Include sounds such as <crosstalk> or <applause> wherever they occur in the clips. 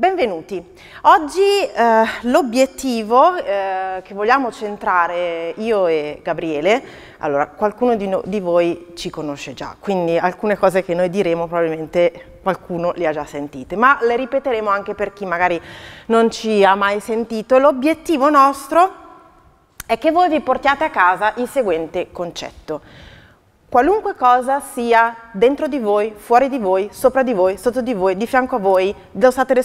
Benvenuti. Oggi eh, l'obiettivo eh, che vogliamo centrare io e Gabriele, allora qualcuno di, no, di, voi ci conosce già, quindi alcune cose che noi diremo probabilmente qualcuno le ha già sentite, ma le ripeteremo anche per chi magari non ci ha mai sentito. L'obiettivo nostro è che voi vi portiate a casa il seguente concetto. Qualunque cosa sia dentro di voi, fuori di voi, sopra di voi, sotto di voi, di fianco a voi, lo state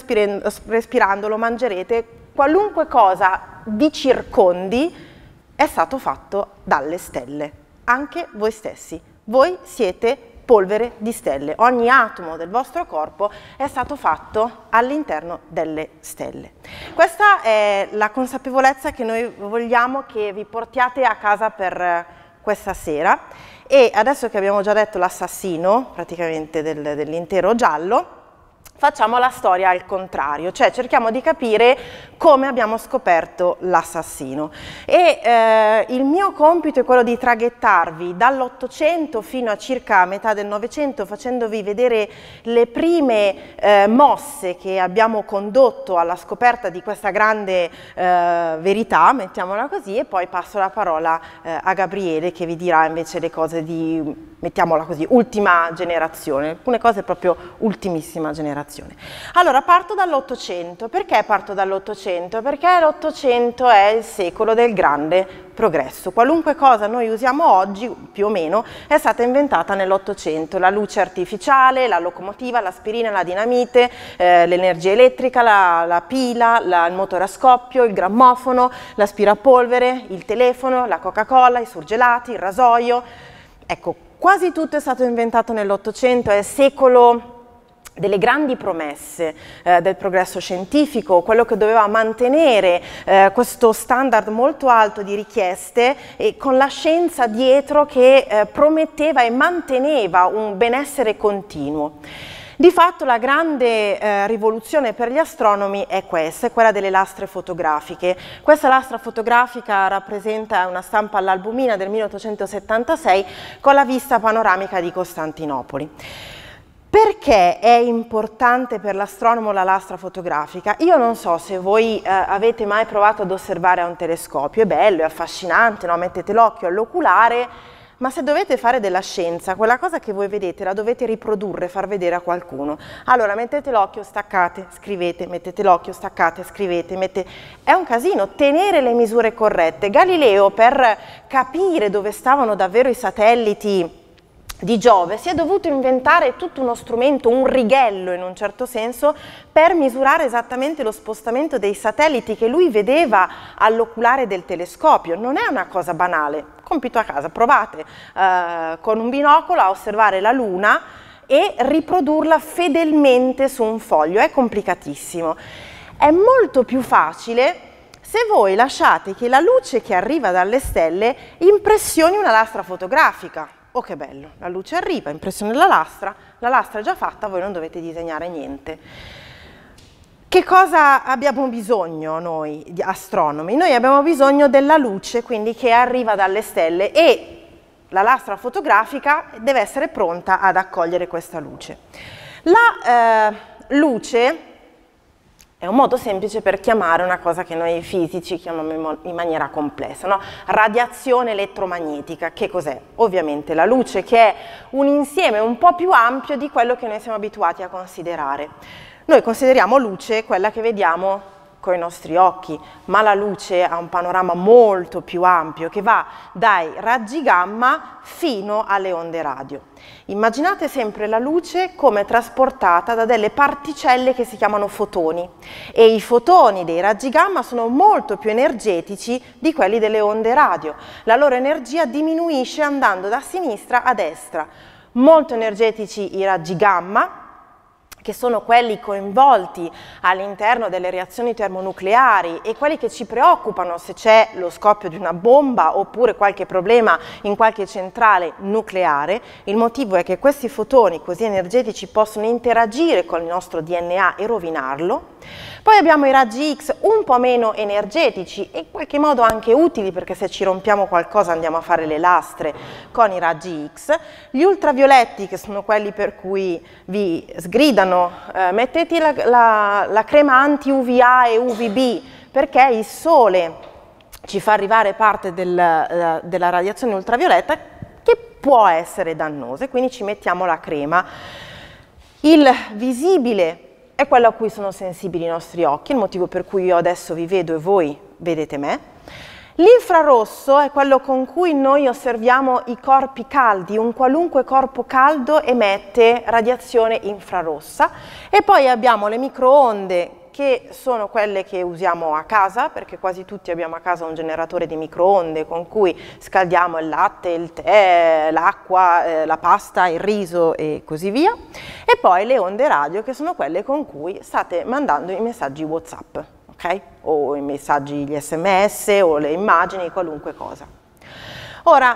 respirando, lo mangerete, qualunque cosa vi circondi è stato fatto dalle stelle, anche voi stessi. Voi siete polvere di stelle, ogni atomo del vostro corpo è stato fatto all'interno delle stelle. Questa è la consapevolezza che noi vogliamo che vi portiate a casa per eh, questa sera e adesso che abbiamo già detto l'assassino praticamente del, dell'intero giallo, facciamo la storia al contrario, cioè cerchiamo di capire come abbiamo scoperto l'assassino. E eh, il mio compito è quello di traghettarvi dall'Ottocento fino a circa metà del Novecento, facendovi vedere le prime eh, mosse che abbiamo condotto alla scoperta di questa grande eh, verità, mettiamola così, e poi passo la parola eh, a Gabriele che vi dirà invece le cose di mettiamola così, ultima generazione, alcune cose proprio ultimissima generazione. Allora, parto dall'Ottocento. Perché parto dall'Ottocento? dell'Ottocento, perché l'Ottocento è il secolo del grande progresso. Qualunque cosa noi usiamo oggi, più o meno, è stata inventata nell'Ottocento. La luce artificiale, la locomotiva, l'aspirina, la dinamite, eh, l'energia elettrica, la, la pila, la, il motore a scoppio, il grammofono, l'aspirapolvere, il telefono, la Coca-Cola, i surgelati, il rasoio. Ecco, quasi tutto è stato inventato nell'Ottocento, è il secolo delle grandi promesse eh, del progresso scientifico, quello che doveva mantenere eh, questo standard molto alto di richieste e con la scienza dietro che eh, prometteva e manteneva un benessere continuo. Di fatto la grande eh, rivoluzione per gli astronomi è questa, è quella delle lastre fotografiche. Questa lastra fotografica rappresenta una stampa all'albumina del 1876 con la vista panoramica di Costantinopoli. Perché è importante per l'astronomo la lastra fotografica? Io non so se voi eh, avete mai provato ad osservare a un telescopio, è bello, è affascinante, no? mettete l'occhio all'oculare, ma se dovete fare della scienza, quella cosa che voi vedete la dovete riprodurre, far vedere a qualcuno. Allora mettete l'occhio, staccate, scrivete, mettete l'occhio, staccate, scrivete, mettete... è un casino tenere le misure corrette. Galileo per capire dove stavano davvero i satelliti di Giove si è dovuto inventare tutto uno strumento, un righello in un certo senso, per misurare esattamente lo spostamento dei satelliti che lui vedeva all'oculare del telescopio. Non è una cosa banale, compito a casa, provate eh, con un binocolo a osservare la Luna e riprodurla fedelmente su un foglio, è complicatissimo. È molto più facile se voi lasciate che la luce che arriva dalle stelle impressioni una lastra fotografica oh che bello, la luce arriva, impressione della lastra, la lastra è già fatta, voi non dovete disegnare niente. Che cosa abbiamo bisogno noi astronomi? Noi abbiamo bisogno della luce, quindi che arriva dalle stelle e la lastra fotografica deve essere pronta ad accogliere questa luce. La eh, luce è un modo semplice per chiamare una cosa che noi fisici chiamiamo in maniera complessa, no? radiazione elettromagnetica, che cos'è? Ovviamente la luce, che è un insieme un po' più ampio di quello che noi siamo abituati a considerare. Noi consideriamo luce quella che vediamo con i nostri occhi, ma la luce ha un panorama molto più ampio che va dai raggi gamma fino alle onde radio. Immaginate sempre la luce come trasportata da delle particelle che si chiamano fotoni e i fotoni dei raggi gamma sono molto più energetici di quelli delle onde radio. La loro energia diminuisce andando da sinistra a destra. Molto energetici i raggi gamma, che sono quelli coinvolti all'interno delle reazioni termonucleari e quelli che ci preoccupano se c'è lo scoppio di una bomba oppure qualche problema in qualche centrale nucleare, il motivo è che questi fotoni così energetici possono interagire con il nostro DNA e rovinarlo poi abbiamo i raggi X un po' meno energetici e in qualche modo anche utili perché se ci rompiamo qualcosa andiamo a fare le lastre con i raggi X. Gli ultravioletti che sono quelli per cui vi sgridano, eh, mettete la, la, la crema anti-UVA e UVB perché il sole ci fa arrivare parte del, eh, della radiazione ultravioletta che può essere dannosa e quindi ci mettiamo la crema. Il visibile è quello a cui sono sensibili i nostri occhi, il motivo per cui io adesso vi vedo e voi vedete me. L'infrarosso è quello con cui noi osserviamo i corpi caldi, un qualunque corpo caldo emette radiazione infrarossa e poi abbiamo le microonde che sono quelle che usiamo a casa, perché quasi tutti abbiamo a casa un generatore di microonde con cui scaldiamo il latte, il tè, l'acqua, eh, la pasta, il riso e così via. E poi le onde radio, che sono quelle con cui state mandando i messaggi WhatsApp, ok? O i messaggi, gli sms, o le immagini, qualunque cosa. Ora,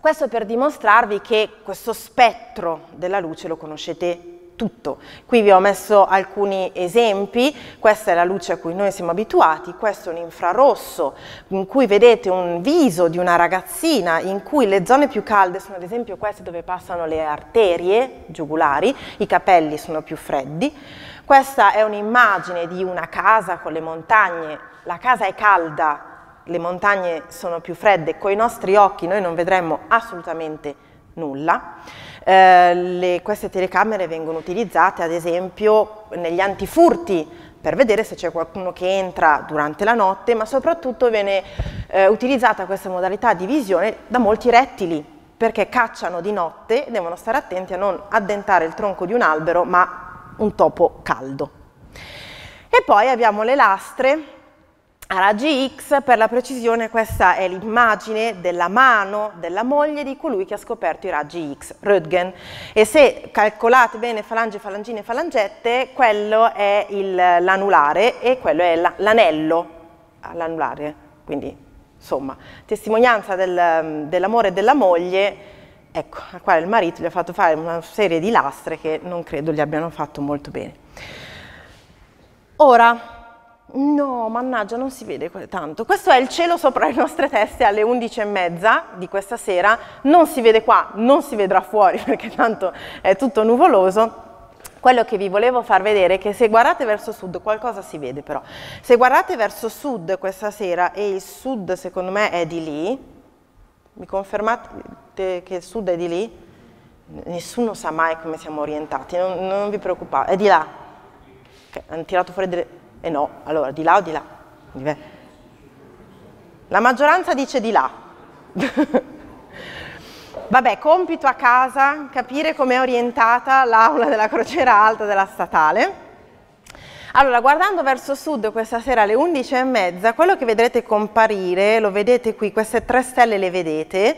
questo per dimostrarvi che questo spettro della luce lo conoscete tutto. Qui vi ho messo alcuni esempi, questa è la luce a cui noi siamo abituati, questo è un infrarosso in cui vedete un viso di una ragazzina in cui le zone più calde sono ad esempio queste dove passano le arterie giugulari, i capelli sono più freddi. Questa è un'immagine di una casa con le montagne, la casa è calda, le montagne sono più fredde, con i nostri occhi noi non vedremmo assolutamente nulla. Eh, le, queste telecamere vengono utilizzate ad esempio negli antifurti per vedere se c'è qualcuno che entra durante la notte, ma soprattutto viene eh, utilizzata questa modalità di visione da molti rettili, perché cacciano di notte e devono stare attenti a non addentare il tronco di un albero, ma un topo caldo. E poi abbiamo le lastre, a raggi X, per la precisione questa è l'immagine della mano della moglie di colui che ha scoperto i raggi X, Röntgen. E se calcolate bene falange, falangine e falangette, quello è l'anulare e quello è l'anello all'anulare. Quindi, insomma, testimonianza del, dell'amore della moglie, ecco, a quale il marito gli ha fatto fare una serie di lastre che non credo gli abbiano fatto molto bene. Ora, No, mannaggia, non si vede tanto. Questo è il cielo sopra le nostre teste alle 11 e mezza di questa sera. Non si vede qua, non si vedrà fuori <laughs> perché tanto è tutto nuvoloso. Quello che vi volevo far vedere è che se guardate verso sud, qualcosa si vede però, se guardate verso sud questa sera e il sud secondo me è di lì, mi confermate che il sud è di lì? Nessuno sa mai come siamo orientati, non, non vi preoccupate, è di là. Okay, hanno tirato fuori delle e eh no, allora di là o di là? La maggioranza dice di là. <laughs> Vabbè, compito a casa, capire com'è orientata l'aula della crociera alta della statale. Allora, guardando verso sud questa sera alle 11 e mezza, quello che vedrete comparire, lo vedete qui, queste tre stelle le vedete,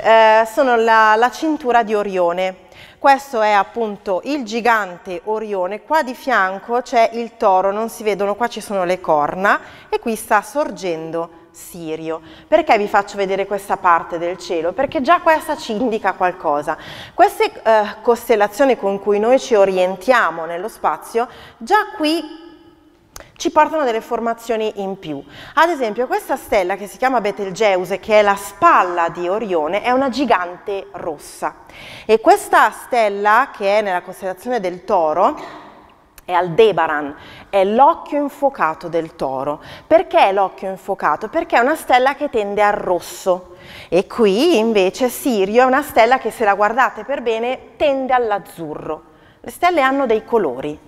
eh, sono la, la cintura di Orione, questo è appunto il gigante Orione, qua di fianco c'è il toro, non si vedono, qua ci sono le corna e qui sta sorgendo Sirio. Perché vi faccio vedere questa parte del cielo? Perché già questa ci indica qualcosa. Queste eh, costellazioni con cui noi ci orientiamo nello spazio, già qui ci portano delle formazioni in più. Ad esempio questa stella che si chiama Betelgeuse, che è la spalla di Orione, è una gigante rossa e questa stella che è nella costellazione del Toro è Aldebaran, è l'occhio infuocato del toro. Perché l'occhio infuocato? Perché è una stella che tende al rosso e qui invece Sirio è una stella che se la guardate per bene tende all'azzurro. Le stelle hanno dei colori,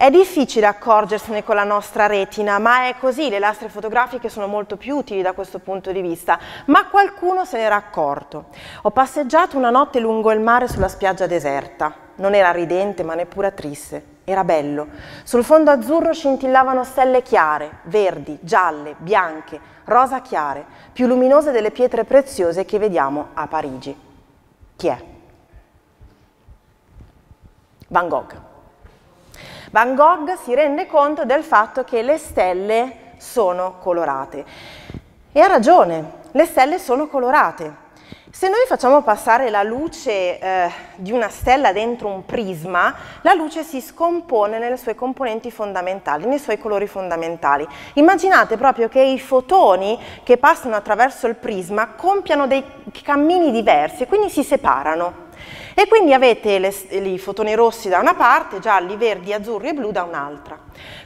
è difficile accorgersene con la nostra retina, ma è così, le lastre fotografiche sono molto più utili da questo punto di vista, ma qualcuno se n'era accorto. Ho passeggiato una notte lungo il mare sulla spiaggia deserta. Non era ridente, ma neppure triste. Era bello. Sul fondo azzurro scintillavano stelle chiare, verdi, gialle, bianche, rosa chiare, più luminose delle pietre preziose che vediamo a Parigi. Chi è? Van Gogh. Van Gogh si rende conto del fatto che le stelle sono colorate. E ha ragione, le stelle sono colorate. Se noi facciamo passare la luce eh, di una stella dentro un prisma, la luce si scompone nelle sue componenti fondamentali, nei suoi colori fondamentali. Immaginate proprio che i fotoni che passano attraverso il prisma compiano dei cammini diversi e quindi si separano. E quindi avete le, i fotoni rossi da una parte, gialli, verdi, azzurri e blu da un'altra.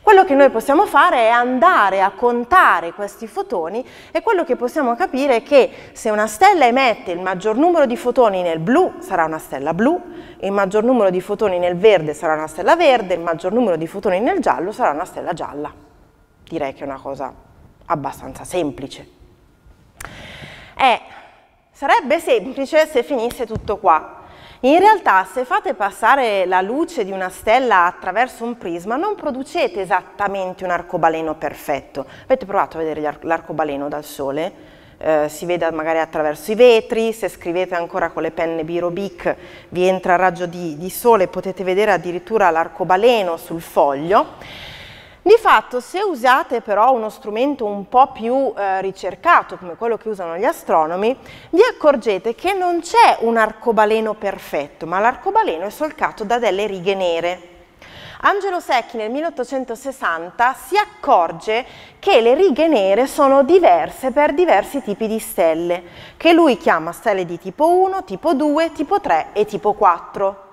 Quello che noi possiamo fare è andare a contare questi fotoni e quello che possiamo capire è che se una stella emette il maggior numero di fotoni nel blu sarà una stella blu, il maggior numero di fotoni nel verde sarà una stella verde, il maggior numero di fotoni nel giallo sarà una stella gialla. Direi che è una cosa abbastanza semplice. Eh, sarebbe semplice se finisse tutto qua. In realtà se fate passare la luce di una stella attraverso un prisma non producete esattamente un arcobaleno perfetto. Avete provato a vedere l'arcobaleno dal sole? Eh, si vede magari attraverso i vetri, se scrivete ancora con le penne Birobic vi entra raggio di, di sole, potete vedere addirittura l'arcobaleno sul foglio. Di fatto se usate però uno strumento un po' più eh, ricercato come quello che usano gli astronomi, vi accorgete che non c'è un arcobaleno perfetto, ma l'arcobaleno è solcato da delle righe nere. Angelo Secchi nel 1860 si accorge che le righe nere sono diverse per diversi tipi di stelle, che lui chiama stelle di tipo 1, tipo 2, tipo 3 e tipo 4.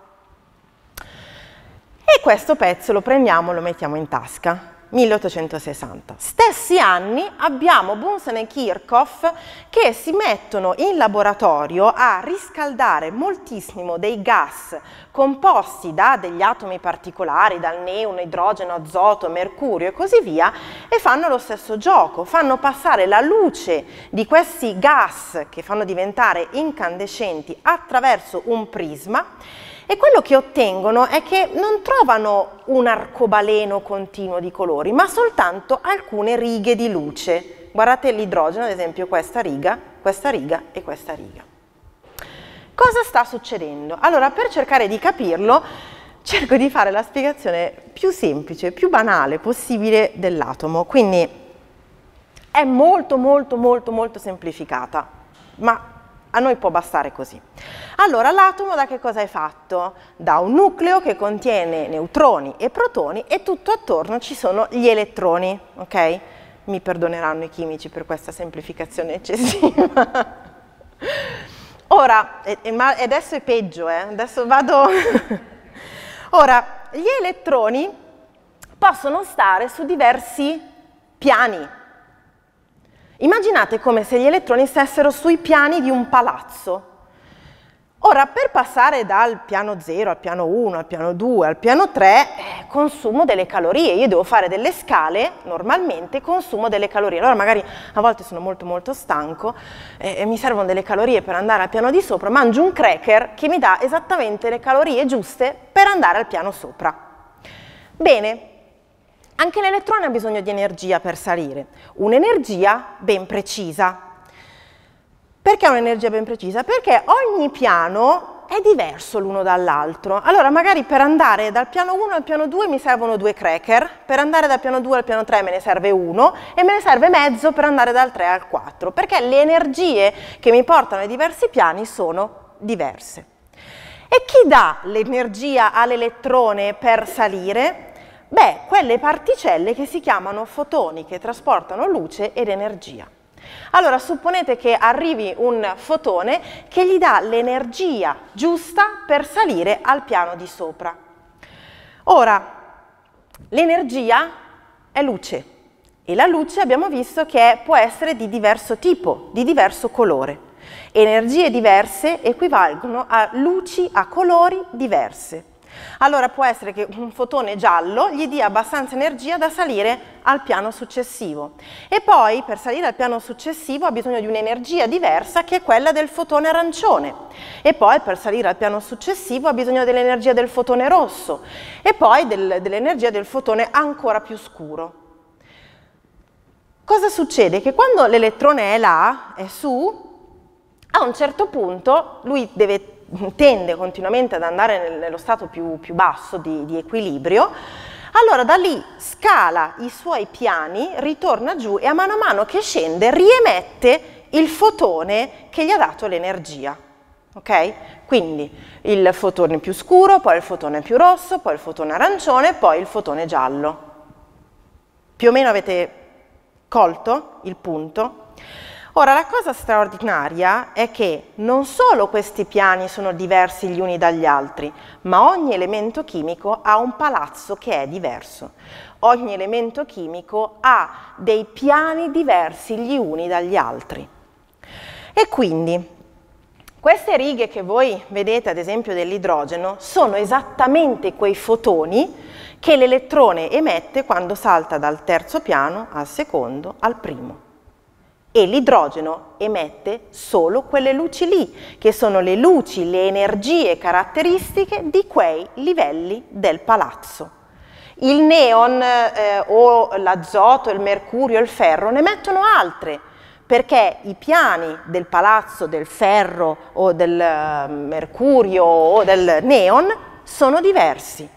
E questo pezzo lo prendiamo e lo mettiamo in tasca. 1860. Stessi anni abbiamo Bunsen e Kirchhoff che si mettono in laboratorio a riscaldare moltissimo dei gas composti da degli atomi particolari, dal neon, idrogeno, azoto, mercurio e così via, e fanno lo stesso gioco, fanno passare la luce di questi gas che fanno diventare incandescenti attraverso un prisma e quello che ottengono è che non trovano un arcobaleno continuo di colori, ma soltanto alcune righe di luce. Guardate l'idrogeno, ad esempio, questa riga, questa riga e questa riga. Cosa sta succedendo? Allora, per cercare di capirlo, cerco di fare la spiegazione più semplice, più banale possibile dell'atomo, quindi è molto molto molto molto semplificata, ma a noi può bastare così. Allora, l'atomo da che cosa è fatto? Da un nucleo che contiene neutroni e protoni e tutto attorno ci sono gli elettroni, ok? Mi perdoneranno i chimici per questa semplificazione eccessiva. <laughs> Ora, e, e, adesso è peggio, eh? adesso vado... <laughs> Ora, gli elettroni possono stare su diversi piani, Immaginate come se gli elettroni stessero sui piani di un palazzo. Ora, per passare dal piano 0 al piano 1, al piano 2, al piano 3, eh, consumo delle calorie. Io devo fare delle scale, normalmente consumo delle calorie. Allora magari a volte sono molto molto stanco eh, e mi servono delle calorie per andare al piano di sopra, mangio un cracker che mi dà esattamente le calorie giuste per andare al piano sopra. Bene, anche l'elettrone ha bisogno di energia per salire, un'energia ben precisa. Perché un'energia ben precisa? Perché ogni piano è diverso l'uno dall'altro. Allora, magari per andare dal piano 1 al piano 2 mi servono due cracker, per andare dal piano 2 al piano 3 me ne serve uno e me ne serve mezzo per andare dal 3 al 4, perché le energie che mi portano ai diversi piani sono diverse. E chi dà l'energia all'elettrone per salire? Beh, quelle particelle che si chiamano fotoni, che trasportano luce ed energia. Allora, supponete che arrivi un fotone che gli dà l'energia giusta per salire al piano di sopra. Ora, l'energia è luce e la luce abbiamo visto che può essere di diverso tipo, di diverso colore. Energie diverse equivalgono a luci a colori diverse. Allora può essere che un fotone giallo gli dia abbastanza energia da salire al piano successivo e poi per salire al piano successivo ha bisogno di un'energia diversa che è quella del fotone arancione e poi per salire al piano successivo ha bisogno dell'energia del fotone rosso e poi del, dell'energia del fotone ancora più scuro. Cosa succede? Che quando l'elettrone è là, è su, a un certo punto lui deve tende continuamente ad andare nello stato più, più basso di, di equilibrio, allora da lì scala i suoi piani, ritorna giù e a mano a mano che scende riemette il fotone che gli ha dato l'energia. Ok? Quindi il fotone più scuro, poi il fotone più rosso, poi il fotone arancione, poi il fotone giallo. Più o meno avete colto il punto? Ora, la cosa straordinaria è che non solo questi piani sono diversi gli uni dagli altri, ma ogni elemento chimico ha un palazzo che è diverso. Ogni elemento chimico ha dei piani diversi gli uni dagli altri. E quindi, queste righe che voi vedete, ad esempio, dell'idrogeno, sono esattamente quei fotoni che l'elettrone emette quando salta dal terzo piano al secondo al primo e l'idrogeno emette solo quelle luci lì, che sono le luci, le energie caratteristiche di quei livelli del palazzo. Il neon eh, o l'azoto, il mercurio, il ferro ne mettono altre, perché i piani del palazzo del ferro o del eh, mercurio o del neon sono diversi.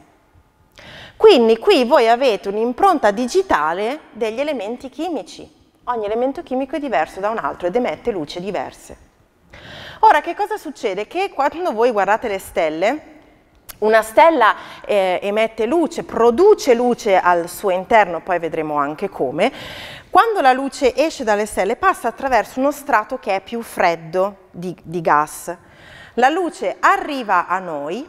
Quindi qui voi avete un'impronta digitale degli elementi chimici, Ogni elemento chimico è diverso da un altro ed emette luce diverse. Ora, che cosa succede? Che quando voi guardate le stelle, una stella eh, emette luce, produce luce al suo interno, poi vedremo anche come. Quando la luce esce dalle stelle passa attraverso uno strato che è più freddo di, di gas. La luce arriva a noi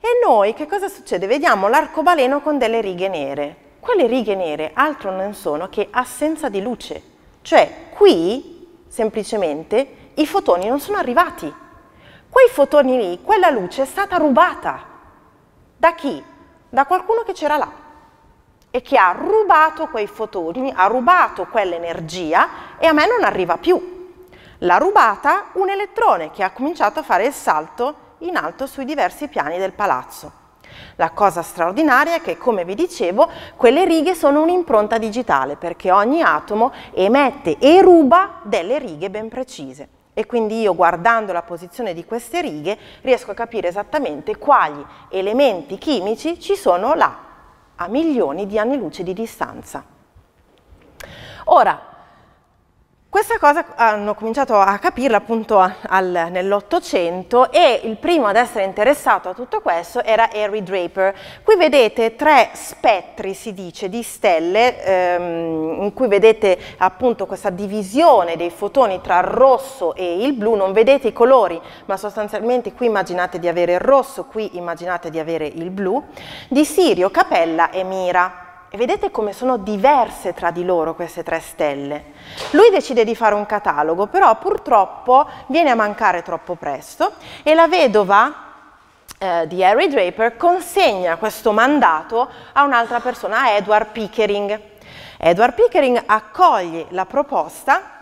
e noi che cosa succede? Vediamo l'arcobaleno con delle righe nere. Quelle righe nere altro non sono che assenza di luce cioè qui, semplicemente, i fotoni non sono arrivati. Quei fotoni lì, quella luce è stata rubata. Da chi? Da qualcuno che c'era là e che ha rubato quei fotoni, ha rubato quell'energia e a me non arriva più. L'ha rubata un elettrone che ha cominciato a fare il salto in alto sui diversi piani del palazzo. La cosa straordinaria è che, come vi dicevo, quelle righe sono un'impronta digitale perché ogni atomo emette e ruba delle righe ben precise e quindi io guardando la posizione di queste righe riesco a capire esattamente quali elementi chimici ci sono là a milioni di anni luce di distanza. Ora, questa cosa hanno cominciato a capirla appunto nell'Ottocento e il primo ad essere interessato a tutto questo era Harry Draper. Qui vedete tre spettri, si dice, di stelle, ehm, in cui vedete appunto questa divisione dei fotoni tra il rosso e il blu, non vedete i colori, ma sostanzialmente qui immaginate di avere il rosso, qui immaginate di avere il blu, di Sirio, Capella e Mira e vedete come sono diverse tra di loro queste tre stelle. Lui decide di fare un catalogo, però purtroppo viene a mancare troppo presto e la vedova eh, di Harry Draper consegna questo mandato a un'altra persona, a Edward Pickering. Edward Pickering accoglie la proposta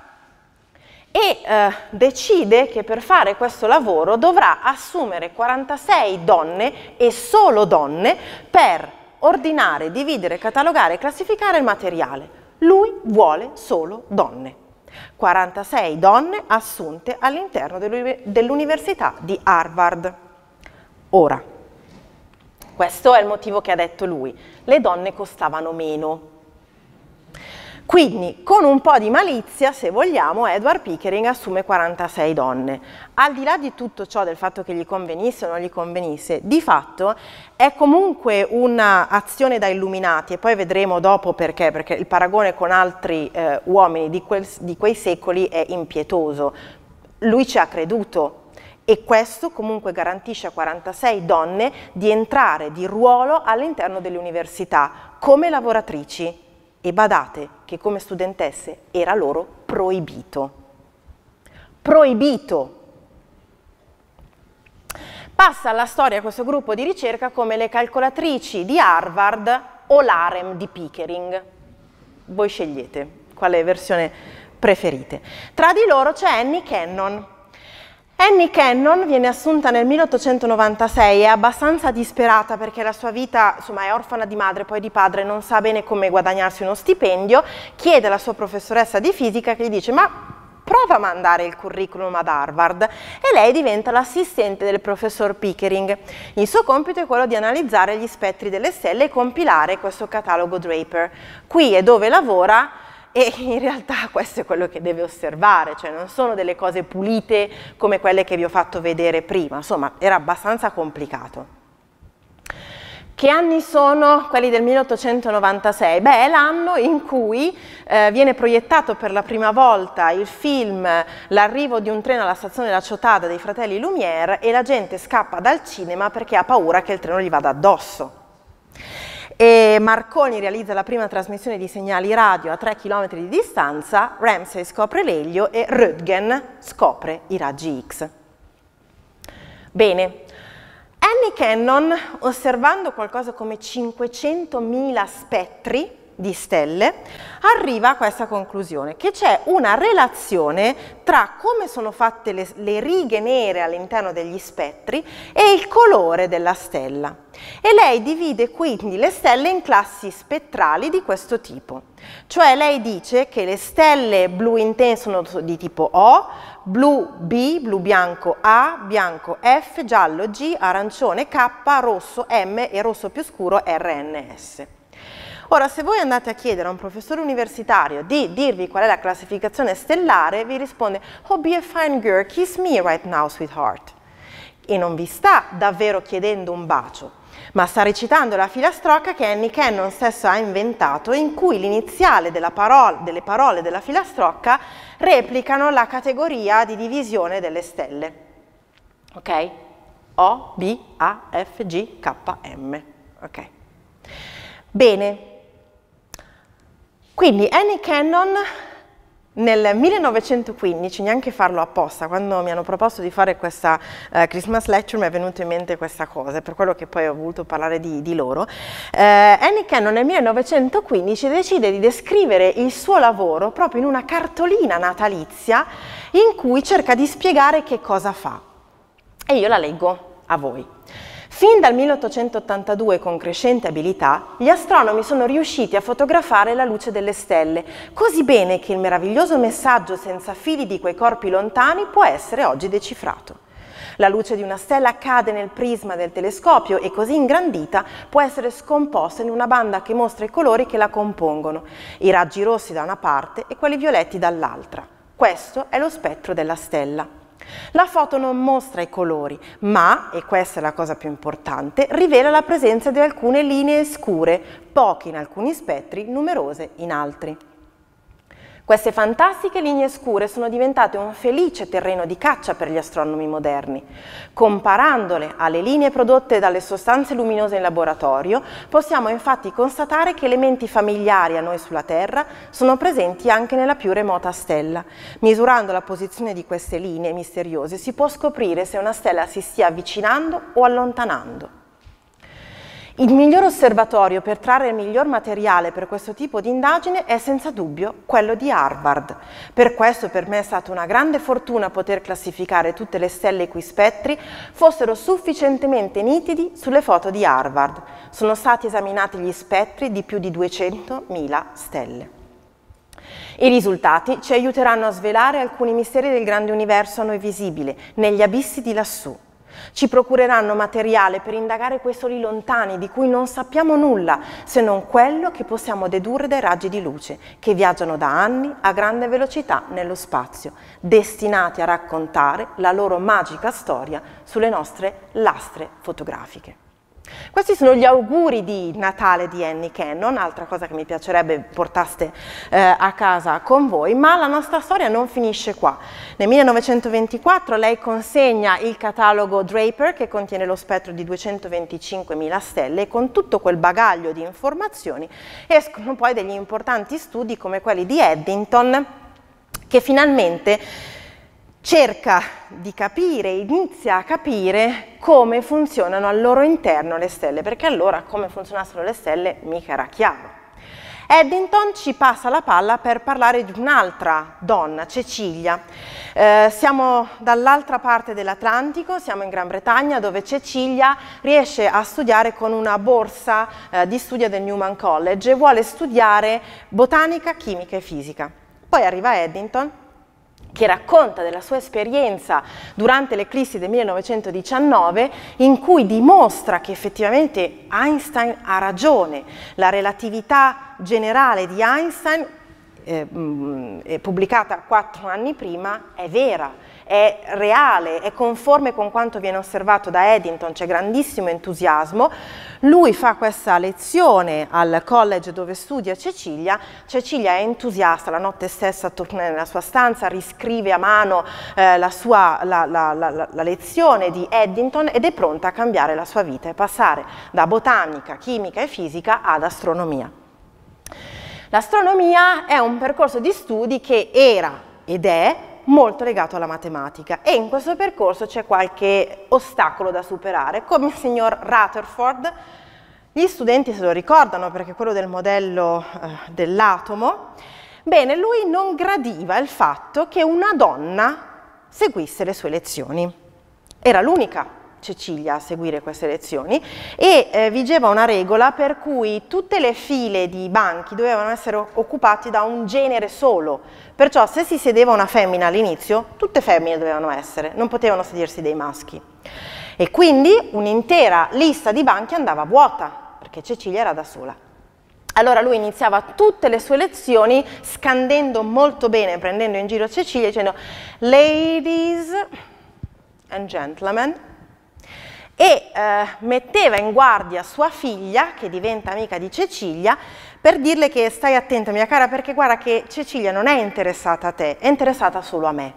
e eh, decide che per fare questo lavoro dovrà assumere 46 donne e solo donne per ordinare, dividere, catalogare e classificare il materiale. Lui vuole solo donne. 46 donne assunte all'interno dell'Università di Harvard. Ora, questo è il motivo che ha detto lui, le donne costavano meno. Quindi, con un po' di malizia, se vogliamo, Edward Pickering assume 46 donne. Al di là di tutto ciò, del fatto che gli convenisse o non gli convenisse, di fatto è comunque un'azione da illuminati, e poi vedremo dopo perché, perché il paragone con altri eh, uomini di, quel, di quei secoli è impietoso. Lui ci ha creduto, e questo comunque garantisce a 46 donne di entrare di ruolo all'interno delle università come lavoratrici e badate che come studentesse era loro proibito. Proibito! Passa alla storia questo gruppo di ricerca come le calcolatrici di Harvard o l'AREM di Pickering. Voi scegliete quale versione preferite. Tra di loro c'è Annie Cannon, Annie Cannon viene assunta nel 1896, e è abbastanza disperata perché la sua vita insomma, è orfana di madre, poi di padre, non sa bene come guadagnarsi uno stipendio, chiede alla sua professoressa di fisica che gli dice ma prova a mandare il curriculum ad Harvard e lei diventa l'assistente del professor Pickering. Il suo compito è quello di analizzare gli spettri delle stelle e compilare questo catalogo Draper. Qui è dove lavora e in realtà <laughs> questo è quello che deve osservare, cioè non sono delle cose pulite come quelle che vi ho fatto vedere prima, insomma era abbastanza complicato. Che anni sono quelli del 1896? Beh, è l'anno in cui eh, viene proiettato per la prima volta il film L'arrivo di un treno alla stazione della Ciotada dei fratelli Lumière e la gente scappa dal cinema perché ha paura che il treno gli vada addosso e Marconi realizza la prima trasmissione di segnali radio a 3 km di distanza, Ramsey scopre l'elio e Röntgen scopre i raggi X. Bene, Annie Cannon, osservando qualcosa come 500.000 spettri, di stelle, arriva a questa conclusione, che c'è una relazione tra come sono fatte le, le righe nere all'interno degli spettri e il colore della stella. E lei divide quindi le stelle in classi spettrali di questo tipo. Cioè lei dice che le stelle blu intenso sono di tipo O, blu B, blu bianco A, bianco F, giallo G, arancione K, rosso M e rosso più scuro RNS. Ora, se voi andate a chiedere a un professore universitario di dirvi qual è la classificazione stellare, vi risponde Oh, be a fine girl, kiss me right now, sweetheart. E non vi sta davvero chiedendo un bacio, ma sta recitando la filastrocca che Annie Cannon stesso ha inventato, in cui l'iniziale parola, delle parole della filastrocca replicano la categoria di divisione delle stelle. Ok? O, B, A, F, G, K, M. Ok. Bene, quindi Annie Cannon nel 1915, neanche farlo apposta, quando mi hanno proposto di fare questa eh, Christmas Lecture mi è venuta in mente questa cosa, per quello che poi ho voluto parlare di, di loro, eh, Annie Cannon nel 1915 decide di descrivere il suo lavoro proprio in una cartolina natalizia in cui cerca di spiegare che cosa fa. E io la leggo a voi. Fin dal 1882, con crescente abilità, gli astronomi sono riusciti a fotografare la luce delle stelle, così bene che il meraviglioso messaggio senza fili di quei corpi lontani può essere oggi decifrato. La luce di una stella cade nel prisma del telescopio e così ingrandita può essere scomposta in una banda che mostra i colori che la compongono, i raggi rossi da una parte e quelli violetti dall'altra. Questo è lo spettro della stella. La foto non mostra i colori, ma, e questa è la cosa più importante, rivela la presenza di alcune linee scure, poche in alcuni spettri, numerose in altri. Queste fantastiche linee scure sono diventate un felice terreno di caccia per gli astronomi moderni. Comparandole alle linee prodotte dalle sostanze luminose in laboratorio, possiamo infatti constatare che elementi familiari a noi sulla Terra sono presenti anche nella più remota stella. Misurando la posizione di queste linee misteriose si può scoprire se una stella si stia avvicinando o allontanando. Il miglior osservatorio per trarre il miglior materiale per questo tipo di indagine è senza dubbio quello di Harvard. Per questo per me è stata una grande fortuna poter classificare tutte le stelle i cui spettri fossero sufficientemente nitidi sulle foto di Harvard. Sono stati esaminati gli spettri di più di 200.000 stelle. I risultati ci aiuteranno a svelare alcuni misteri del grande universo a noi visibile, negli abissi di lassù. Ci procureranno materiale per indagare quei soli lontani di cui non sappiamo nulla se non quello che possiamo dedurre dai raggi di luce che viaggiano da anni a grande velocità nello spazio, destinati a raccontare la loro magica storia sulle nostre lastre fotografiche. Questi sono gli auguri di Natale di Annie Cannon, altra cosa che mi piacerebbe portaste eh, a casa con voi, ma la nostra storia non finisce qua. Nel 1924 lei consegna il catalogo Draper che contiene lo spettro di 225.000 stelle e con tutto quel bagaglio di informazioni escono poi degli importanti studi come quelli di Eddington che finalmente cerca di capire, inizia a capire come funzionano al loro interno le stelle, perché allora come funzionassero le stelle mica era chiaro. Eddington ci passa la palla per parlare di un'altra donna, Cecilia. Eh, siamo dall'altra parte dell'Atlantico, siamo in Gran Bretagna, dove Cecilia riesce a studiare con una borsa eh, di studio del Newman College e vuole studiare botanica, chimica e fisica. Poi arriva Eddington che racconta della sua esperienza durante l'eclissi del 1919 in cui dimostra che effettivamente Einstein ha ragione, la relatività generale di Einstein eh, mm, eh pubblicata quattro anni prima è vera è reale, è conforme con quanto viene osservato da Eddington, c'è grandissimo entusiasmo. Lui fa questa lezione al college dove studia Cecilia, Cecilia è entusiasta, la notte stessa torna nella sua stanza, riscrive a mano eh, la, sua, la, la, la lezione di Eddington ed è pronta a cambiare la sua vita e passare da botanica, chimica e fisica ad astronomia. L'astronomia è un percorso di studi che era ed è molto legato alla matematica e in questo percorso c'è qualche ostacolo da superare, come il signor Rutherford, gli studenti se lo ricordano perché quello del modello eh, dell'atomo, bene, lui non gradiva il fatto che una donna seguisse le sue lezioni, era l'unica Cecilia a seguire queste lezioni e eh, vigeva una regola per cui tutte le file di banchi dovevano essere occupati da un genere solo, perciò se si sedeva una femmina all'inizio, tutte femmine dovevano essere, non potevano sedersi dei maschi. E quindi un'intera lista di banchi andava vuota, perché Cecilia era da sola. Allora lui iniziava tutte le sue lezioni scandendo molto bene, prendendo in giro Cecilia, dicendo Ladies and gentlemen, e eh, metteva in guardia sua figlia, che diventa amica di Cecilia, per dirle che stai attenta mia cara perché guarda che Cecilia non è interessata a te, è interessata solo a me.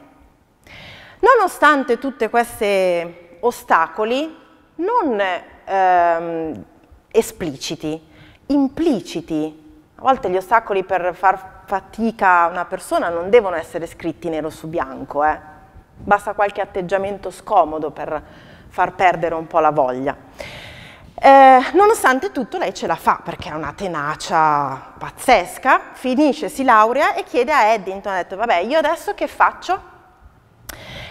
Nonostante tutti questi ostacoli, non ehm, espliciti, impliciti, a volte gli ostacoli per far fatica a una persona non devono essere scritti nero su bianco, eh. basta qualche atteggiamento scomodo per far perdere un po' la voglia. Eh, nonostante tutto lei ce la fa perché ha una tenacia pazzesca, finisce, si laurea e chiede a Eddington, ha detto vabbè io adesso che faccio?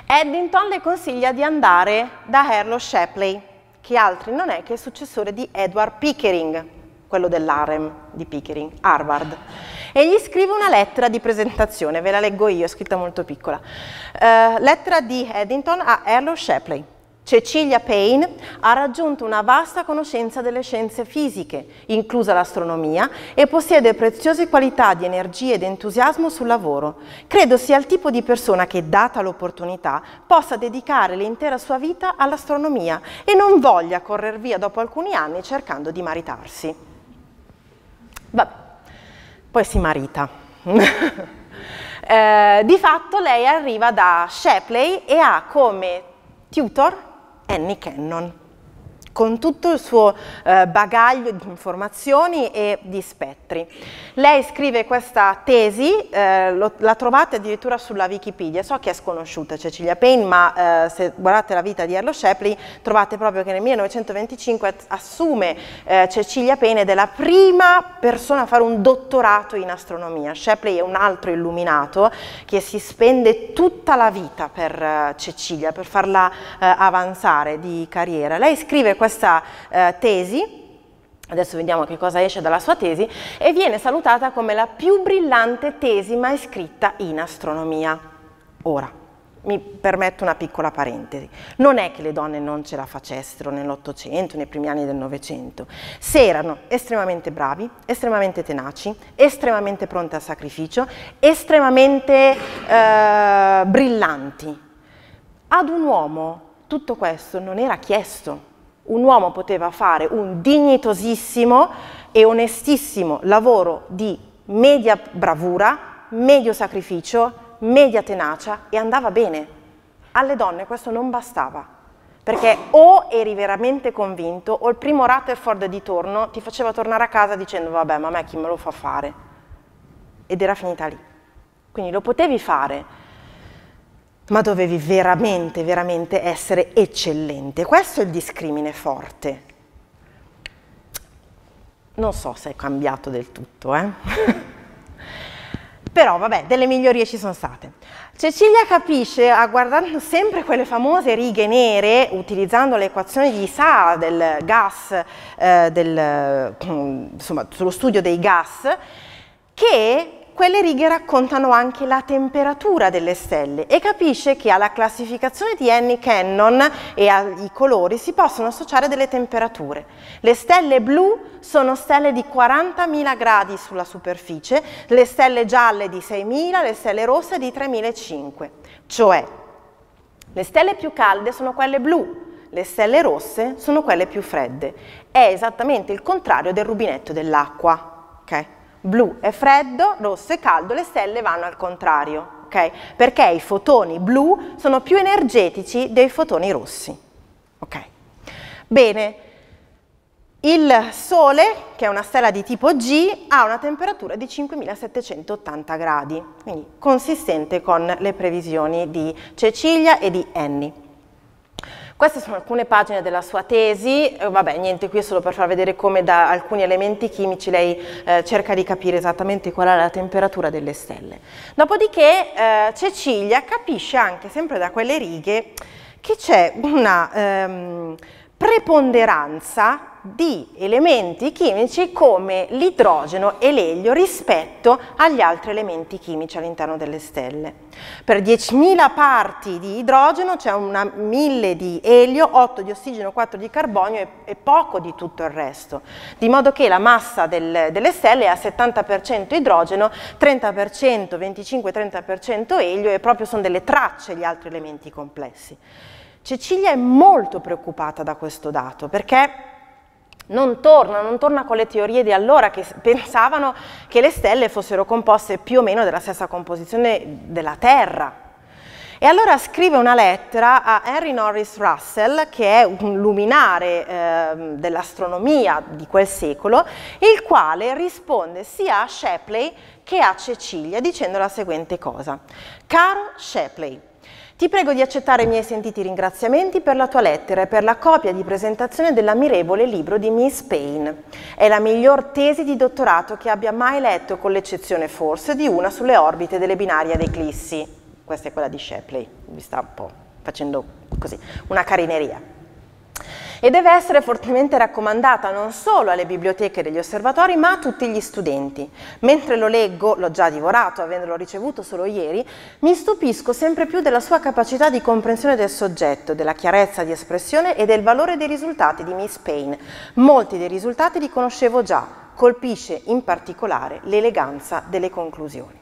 Eddington le consiglia di andare da Herlow Shapley, che altri non è che il successore di Edward Pickering, quello dell'Arem di Pickering, Harvard, e gli scrive una lettera di presentazione, ve la leggo io, è scritta molto piccola. Uh, lettera di Eddington a Herlow Shapley. Cecilia Payne ha raggiunto una vasta conoscenza delle scienze fisiche, inclusa l'astronomia, e possiede preziose qualità di energia ed entusiasmo sul lavoro. Credo sia il tipo di persona che, data l'opportunità, possa dedicare l'intera sua vita all'astronomia e non voglia correr via dopo alcuni anni cercando di maritarsi. Vabbè, poi si marita. <laughs> eh, di fatto lei arriva da Shepley e ha come tutor Annie Cannon con tutto il suo eh, bagaglio di informazioni e di spettri. Lei scrive questa tesi, eh, lo, la trovate addirittura sulla Wikipedia, so che è sconosciuta Cecilia Payne, ma eh, se guardate la vita di Erlo Shapley trovate proprio che nel 1925 assume eh, Cecilia Payne ed è la prima persona a fare un dottorato in astronomia. Shapley è un altro illuminato che si spende tutta la vita per eh, Cecilia, per farla eh, avanzare di carriera. Lei scrive questa eh, tesi adesso vediamo che cosa esce dalla sua tesi, e viene salutata come la più brillante tesi mai scritta in astronomia. Ora, mi permetto una piccola parentesi, non è che le donne non ce la facessero nell'Ottocento, nei primi anni del Novecento, se erano estremamente bravi, estremamente tenaci, estremamente pronte a sacrificio, estremamente eh, brillanti. Ad un uomo tutto questo non era chiesto, un uomo poteva fare un dignitosissimo e onestissimo lavoro di media bravura, medio sacrificio, media tenacia e andava bene. Alle donne questo non bastava, perché o eri veramente convinto o il primo Rutherford di torno ti faceva tornare a casa dicendo vabbè ma a me chi me lo fa fare? Ed era finita lì. Quindi lo potevi fare, ma dovevi veramente, veramente essere eccellente. Questo è il discrimine forte. Non so se è cambiato del tutto, eh? <laughs> Però vabbè, delle migliorie ci sono state. Cecilia capisce, ah, guardando sempre quelle famose righe nere, utilizzando l'equazione di Sa del gas, eh, del, <clears throat> insomma, sullo studio dei gas, che quelle righe raccontano anche la temperatura delle stelle e capisce che alla classificazione di Annie Cannon e ai colori si possono associare delle temperature. Le stelle blu sono stelle di 40.000 gradi sulla superficie, le stelle gialle di 6.000, le stelle rosse di 3.500. Cioè, le stelle più calde sono quelle blu, le stelle rosse sono quelle più fredde. È esattamente il contrario del rubinetto dell'acqua. Okay? blu è freddo, rosso è caldo, le stelle vanno al contrario, okay? perché i fotoni blu sono più energetici dei fotoni rossi. Okay? Bene, il Sole, che è una stella di tipo G, ha una temperatura di 5780 gradi, quindi consistente con le previsioni di Cecilia e di Annie. Queste sono alcune pagine della sua tesi, eh, vabbè niente qui è solo per far vedere come da alcuni elementi chimici lei eh, cerca di capire esattamente qual è la temperatura delle stelle. Dopodiché eh, Cecilia capisce anche sempre da quelle righe che c'è una ehm, preponderanza di elementi chimici come l'idrogeno e l'elio rispetto agli altri elementi chimici all'interno delle stelle. Per 10.000 parti di idrogeno c'è una 1000 di elio, 8 di ossigeno, 4 di carbonio e, e poco di tutto il resto, di modo che la massa del, delle stelle è a 70% idrogeno, 30%, 25-30% elio e proprio sono delle tracce gli altri elementi complessi. Cecilia è molto preoccupata da questo dato perché non torna, non torna con le teorie di allora che pensavano che le stelle fossero composte più o meno della stessa composizione della Terra. E allora scrive una lettera a Henry Norris Russell, che è un luminare eh, dell'astronomia di quel secolo, il quale risponde sia a Shapley che a Cecilia dicendo la seguente cosa. Caro Shapley, ti prego di accettare i miei sentiti ringraziamenti per la tua lettera e per la copia di presentazione dell'ammirevole libro di Miss Payne. È la miglior tesi di dottorato che abbia mai letto, con l'eccezione forse di una sulle orbite delle binarie ad eclissi. Questa è quella di Shepley, mi sta un po' facendo così, una carineria e deve essere fortemente raccomandata non solo alle biblioteche degli osservatori ma a tutti gli studenti. Mentre lo leggo, l'ho già divorato avendolo ricevuto solo ieri, mi stupisco sempre più della sua capacità di comprensione del soggetto, della chiarezza di espressione e del valore dei risultati di Miss Payne. Molti dei risultati li conoscevo già, colpisce in particolare l'eleganza delle conclusioni.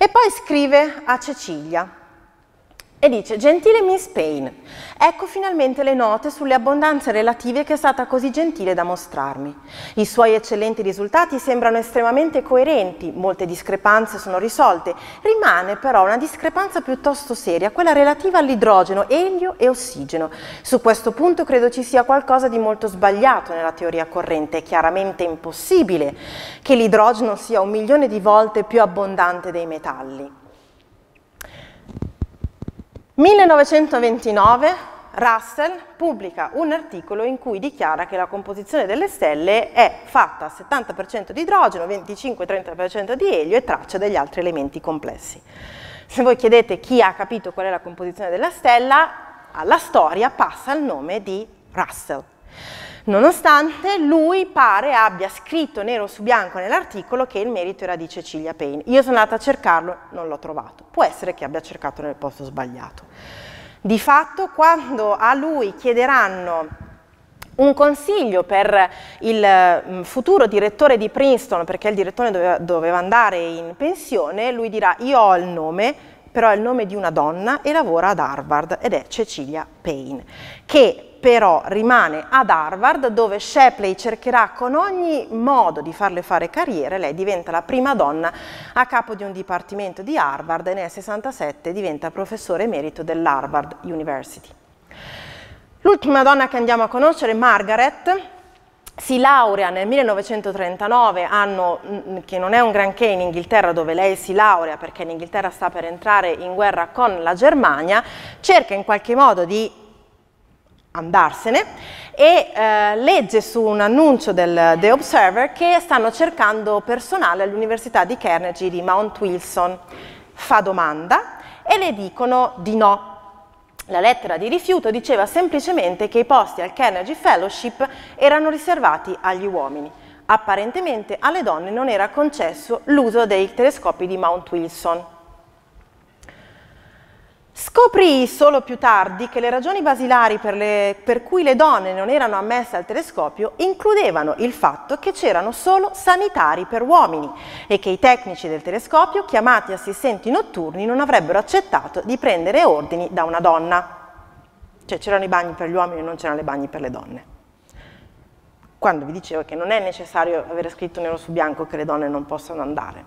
E poi scrive a Cecilia, e dice Gentile Miss Payne ecco finalmente le note sulle abbondanze relative che è stata così gentile da mostrarmi. I suoi eccellenti risultati sembrano estremamente coerenti, molte discrepanze sono risolte, rimane però una discrepanza piuttosto seria, quella relativa all'idrogeno, elio e ossigeno. Su questo punto credo ci sia qualcosa di molto sbagliato nella teoria corrente, è chiaramente impossibile che l'idrogeno sia un milione di volte più abbondante dei metalli. 1929 Russell pubblica un articolo in cui dichiara che la composizione delle stelle è fatta al 70% di idrogeno, 25-30% di elio e traccia degli altri elementi complessi. Se voi chiedete chi ha capito qual è la composizione della stella, alla storia passa il nome di Russell nonostante lui pare abbia scritto nero su bianco nell'articolo che il merito era di Cecilia Payne. Io sono andata a cercarlo, non l'ho trovato, può essere che abbia cercato nel posto sbagliato. Di fatto quando a lui chiederanno un consiglio per il mm, futuro direttore di Princeton, perché il direttore doveva, doveva andare in pensione, lui dirà io ho il nome, però è il nome di una donna e lavora ad Harvard ed è Cecilia Payne, che però rimane ad Harvard dove Shepley cercherà con ogni modo di farle fare carriera, lei diventa la prima donna a capo di un dipartimento di Harvard e nel 67 diventa professore emerito dell'Harvard University. L'ultima donna che andiamo a conoscere è Margaret, si laurea nel 1939, anno mm, che non è un granché in Inghilterra dove lei si laurea perché l'Inghilterra sta per entrare in guerra con la Germania, cerca in qualche modo di andarsene e eh, legge su un annuncio del The Observer che stanno cercando personale all'Università di Carnegie di Mount Wilson. Fa domanda e le dicono di no. La lettera di rifiuto diceva semplicemente che i posti al Carnegie Fellowship erano riservati agli uomini. Apparentemente alle donne non era concesso l'uso dei telescopi di Mount Wilson. Scoprì solo più tardi che le ragioni basilari per, le, per, cui le donne non erano ammesse al telescopio includevano il fatto che c'erano solo sanitari per uomini e che i tecnici del telescopio, chiamati assistenti notturni, non avrebbero accettato di prendere ordini da una donna. Cioè c'erano i bagni per gli uomini e non c'erano i bagni per le donne. Quando vi dicevo che non è necessario avere scritto nero su bianco che le donne non possono andare,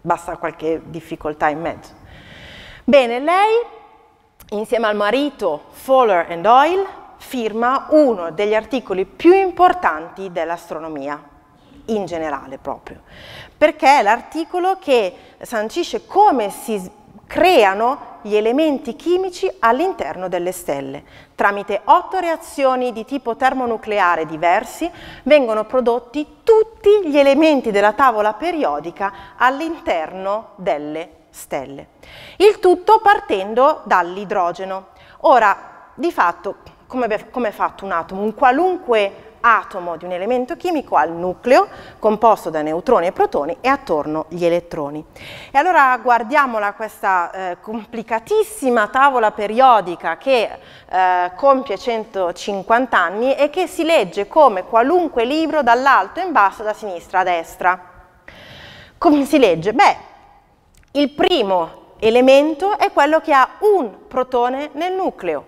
basta qualche difficoltà in mezzo. Bene, lei insieme al marito Fowler and Doyle firma uno degli articoli più importanti dell'astronomia, in generale proprio, perché è l'articolo che sancisce come si creano gli elementi chimici all'interno delle stelle. Tramite otto reazioni di tipo termonucleare diversi vengono prodotti tutti gli elementi della tavola periodica all'interno delle stelle stelle. Il tutto partendo dall'idrogeno. Ora, di fatto, come, è fatto un atomo? Un qualunque atomo di un elemento chimico ha il nucleo composto da neutroni e protoni e attorno gli elettroni. E allora guardiamola questa eh, complicatissima tavola periodica che eh, compie 150 anni e che si legge come qualunque libro dall'alto in basso, da sinistra a destra. Come si legge? Beh, il primo elemento è quello che ha un protone nel nucleo,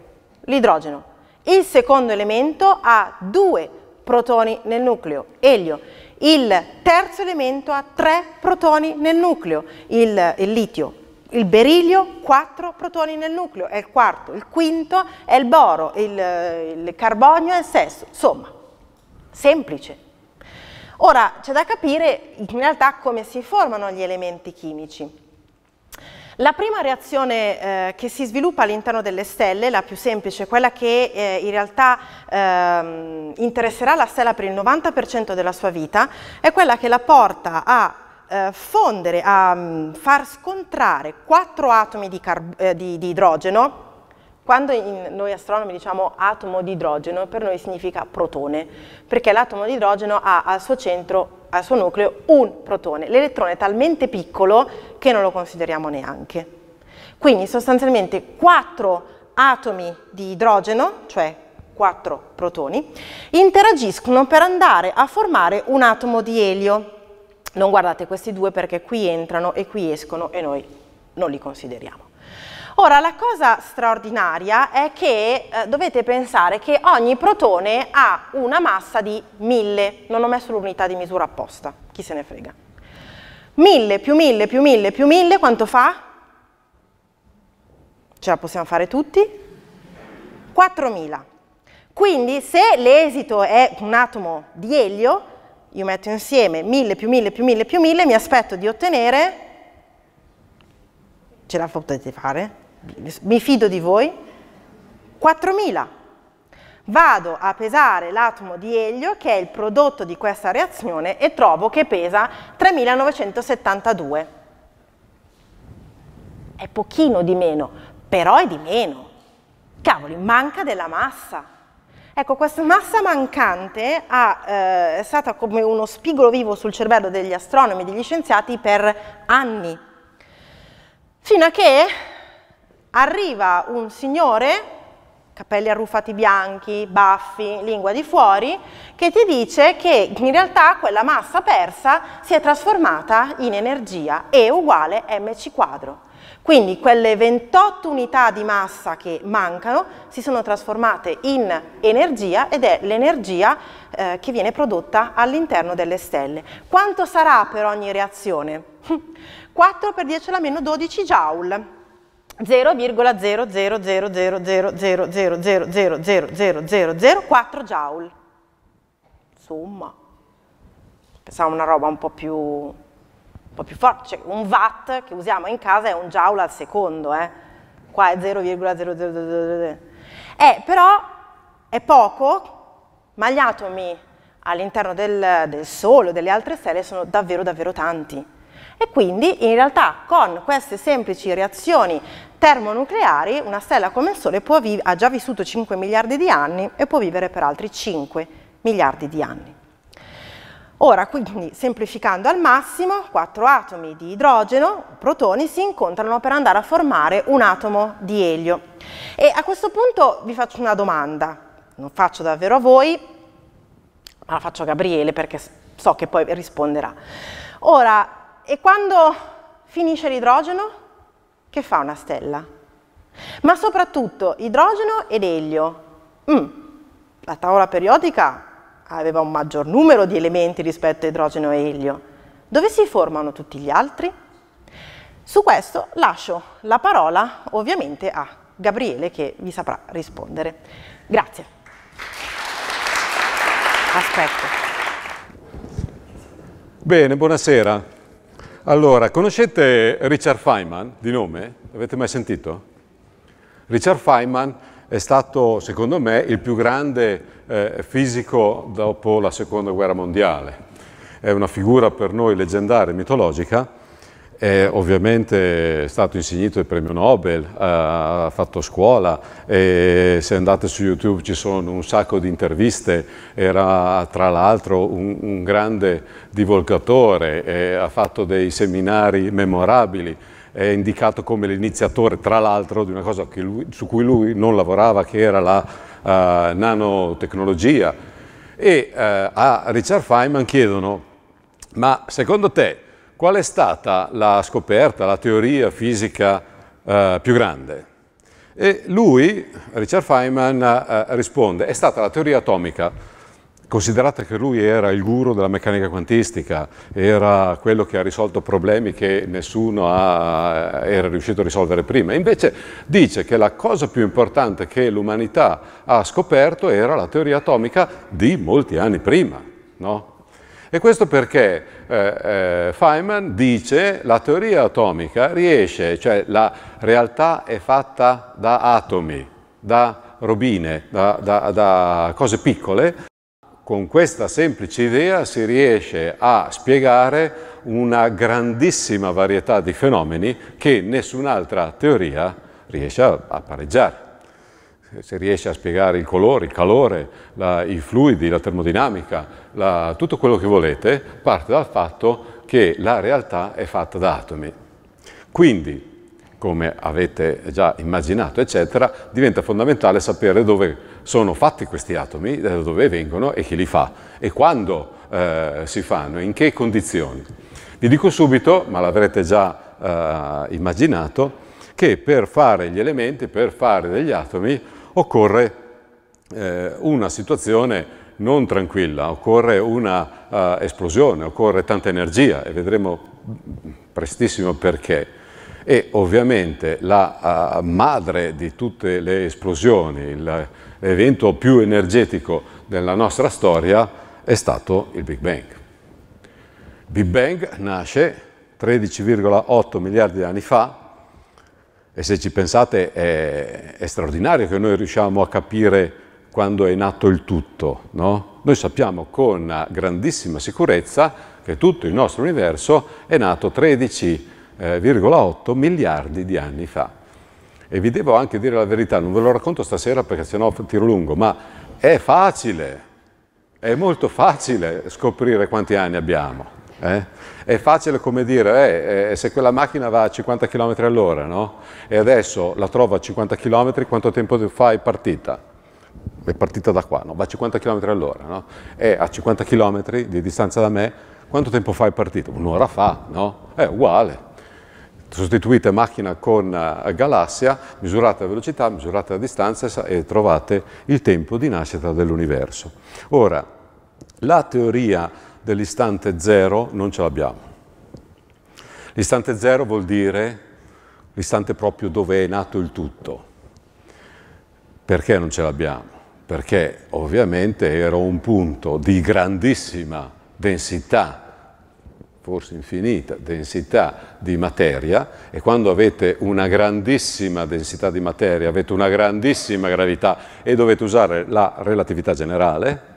l'idrogeno. Il secondo elemento ha due protoni nel nucleo, elio. Il terzo elemento ha tre protoni nel nucleo, il, il litio. Il beriglio, quattro protoni nel nucleo, è il quarto. Il quinto è il boro, il, il carbonio è il sesto. Insomma, semplice. Ora, c'è da capire in realtà come si formano gli elementi chimici. La prima reazione eh, che si sviluppa all'interno delle stelle, la più semplice, quella che eh, in realtà ehm, interesserà la stella per il 90% della sua vita, è quella che la porta a eh, fondere, a mh, mm, far scontrare quattro atomi di, eh, di, di idrogeno, quando in, noi astronomi diciamo atomo di idrogeno, per noi significa protone, perché l'atomo di idrogeno ha al suo centro, al suo nucleo, un protone. L'elettrone è talmente piccolo che non lo consideriamo neanche. Quindi sostanzialmente quattro atomi di idrogeno, cioè quattro protoni, interagiscono per andare a formare un atomo di elio. Non guardate questi due perché qui entrano e qui escono e noi non li consideriamo. Ora, la cosa straordinaria è che eh, dovete pensare che ogni protone ha una massa di 1000, non ho messo l'unità di misura apposta, chi se ne frega. 1000 più 1000 più 1000 più 1000 quanto fa? Ce la possiamo fare tutti? 4000. Quindi se l'esito è un atomo di elio, io metto insieme 1000 più 1000 più 1000 più 1000, mi aspetto di ottenere, ce la potete fare, mi fido di voi, 4000. Vado a pesare l'atomo di elio che è il prodotto di questa reazione e trovo che pesa 3972. È pochino di meno, però è di meno. Cavoli, manca della massa. Ecco, questa massa mancante ha, eh, è stata come uno spigolo vivo sul cervello degli astronomi e degli scienziati per anni, fino a che arriva un signore capelli arruffati bianchi, baffi, lingua di fuori, che ti dice che in realtà quella massa persa si è trasformata in energia E uguale mc quadro. Quindi quelle 28 unità di massa che mancano si sono trasformate in energia ed è l'energia eh, che viene prodotta all'interno delle stelle. Quanto sarà per ogni reazione? 4 <laughs> per 10 alla meno 12 joule. 0,0000000000004 joule. Insomma, pensiamo a una roba un po' più, un po più forte, cioè, un watt che usiamo in casa è un joule al secondo, eh? qua è 0,00000. Eh, però è poco, ma gli atomi all'interno del, del Sole o delle altre stelle sono davvero davvero tanti. E quindi in realtà con queste semplici reazioni termonucleari, una stella come il Sole ha già vissuto 5 miliardi di anni e può vivere per altri 5 miliardi di anni. Ora, quindi, semplificando al massimo, quattro atomi di idrogeno, protoni, si incontrano per andare a formare un atomo di elio. E a questo punto vi faccio una domanda, non faccio davvero a voi, ma la faccio a Gabriele perché so che poi risponderà. Ora, e quando finisce l'idrogeno? Che fa una stella? Ma soprattutto idrogeno ed elio. Mm, la tavola periodica aveva un maggior numero di elementi rispetto a idrogeno e elio. Dove si formano tutti gli altri? Su questo lascio la parola ovviamente a Gabriele che vi saprà rispondere. Grazie. Aspetto. Bene, buonasera. Allora, conoscete Richard Feynman di nome? L'avete mai sentito? Richard Feynman è stato, secondo me, il più grande eh, fisico dopo la Seconda Guerra Mondiale. È una figura per noi leggendaria, mitologica, è ovviamente è stato insignito del premio Nobel, ha fatto scuola, se andate su YouTube ci sono un sacco di interviste, era tra l'altro un, un, grande divulgatore, ha fatto dei seminari memorabili, è indicato come l'iniziatore tra l'altro di una cosa lui, su cui lui non lavorava che era la uh, nanotecnologia. E uh, a Richard Feynman chiedono, ma secondo te qual è stata la scoperta, la teoria fisica eh, più grande? E lui, Richard Feynman, eh, risponde, è stata la teoria atomica. Considerate che lui era il guru della meccanica quantistica, era quello che ha risolto problemi che nessuno ha, era riuscito a risolvere prima. Invece dice che la cosa più importante che l'umanità ha scoperto era la teoria atomica di molti anni prima. No? E questo perché eh, eh, Feynman dice la teoria atomica riesce, cioè la realtà è fatta da atomi, da robine, da, da, da cose piccole. Con questa semplice idea si riesce a spiegare una grandissima varietà di fenomeni che nessun'altra teoria riesce a pareggiare se riesce a spiegare il colore, il calore, la, i fluidi, la termodinamica, la, tutto quello che volete, parte dal fatto che la realtà è fatta da atomi. Quindi, come avete già immaginato, eccetera, diventa fondamentale sapere dove sono fatti questi atomi, da dove vengono e chi li fa e quando eh, si fanno, in che condizioni. Vi dico subito, ma l'avrete già eh, immaginato, che per fare gli elementi, per fare degli atomi, occorre eh, una situazione non tranquilla, occorre una uh, esplosione, occorre tanta energia e vedremo prestissimo perché. E ovviamente la uh, madre di tutte le esplosioni, l'evento più energetico della nostra storia è stato il Big Bang. Il Big Bang nasce 13,8 miliardi di anni fa, e se ci pensate è, è straordinario che noi riusciamo a capire quando è nato il tutto, no? Noi sappiamo con grandissima sicurezza che tutto il nostro universo è nato 13,8 eh, miliardi di anni fa. E vi devo anche dire la verità, non ve lo racconto stasera perché sennò tiro lungo, ma è facile, è molto facile scoprire quanti anni abbiamo. Eh? È facile come dire, eh, eh se quella macchina va a 50 km all'ora no? e adesso la trovo a 50 km, quanto tempo fa è partita? È partita da qua, no? va a 50 km all'ora no? e a 50 km di distanza da me, quanto tempo fa è partita? Un'ora fa, no? È uguale. Sostituite macchina con eh, galassia, misurate la velocità, misurate la distanza e trovate il tempo di nascita dell'universo. Ora, la teoria dell'istante zero non ce l'abbiamo. L'istante zero vuol dire l'istante proprio dove è nato il tutto. Perché non ce l'abbiamo? Perché ovviamente era un punto di grandissima densità forse infinita densità di materia e quando avete una grandissima densità di materia avete una grandissima gravità e dovete usare la relatività generale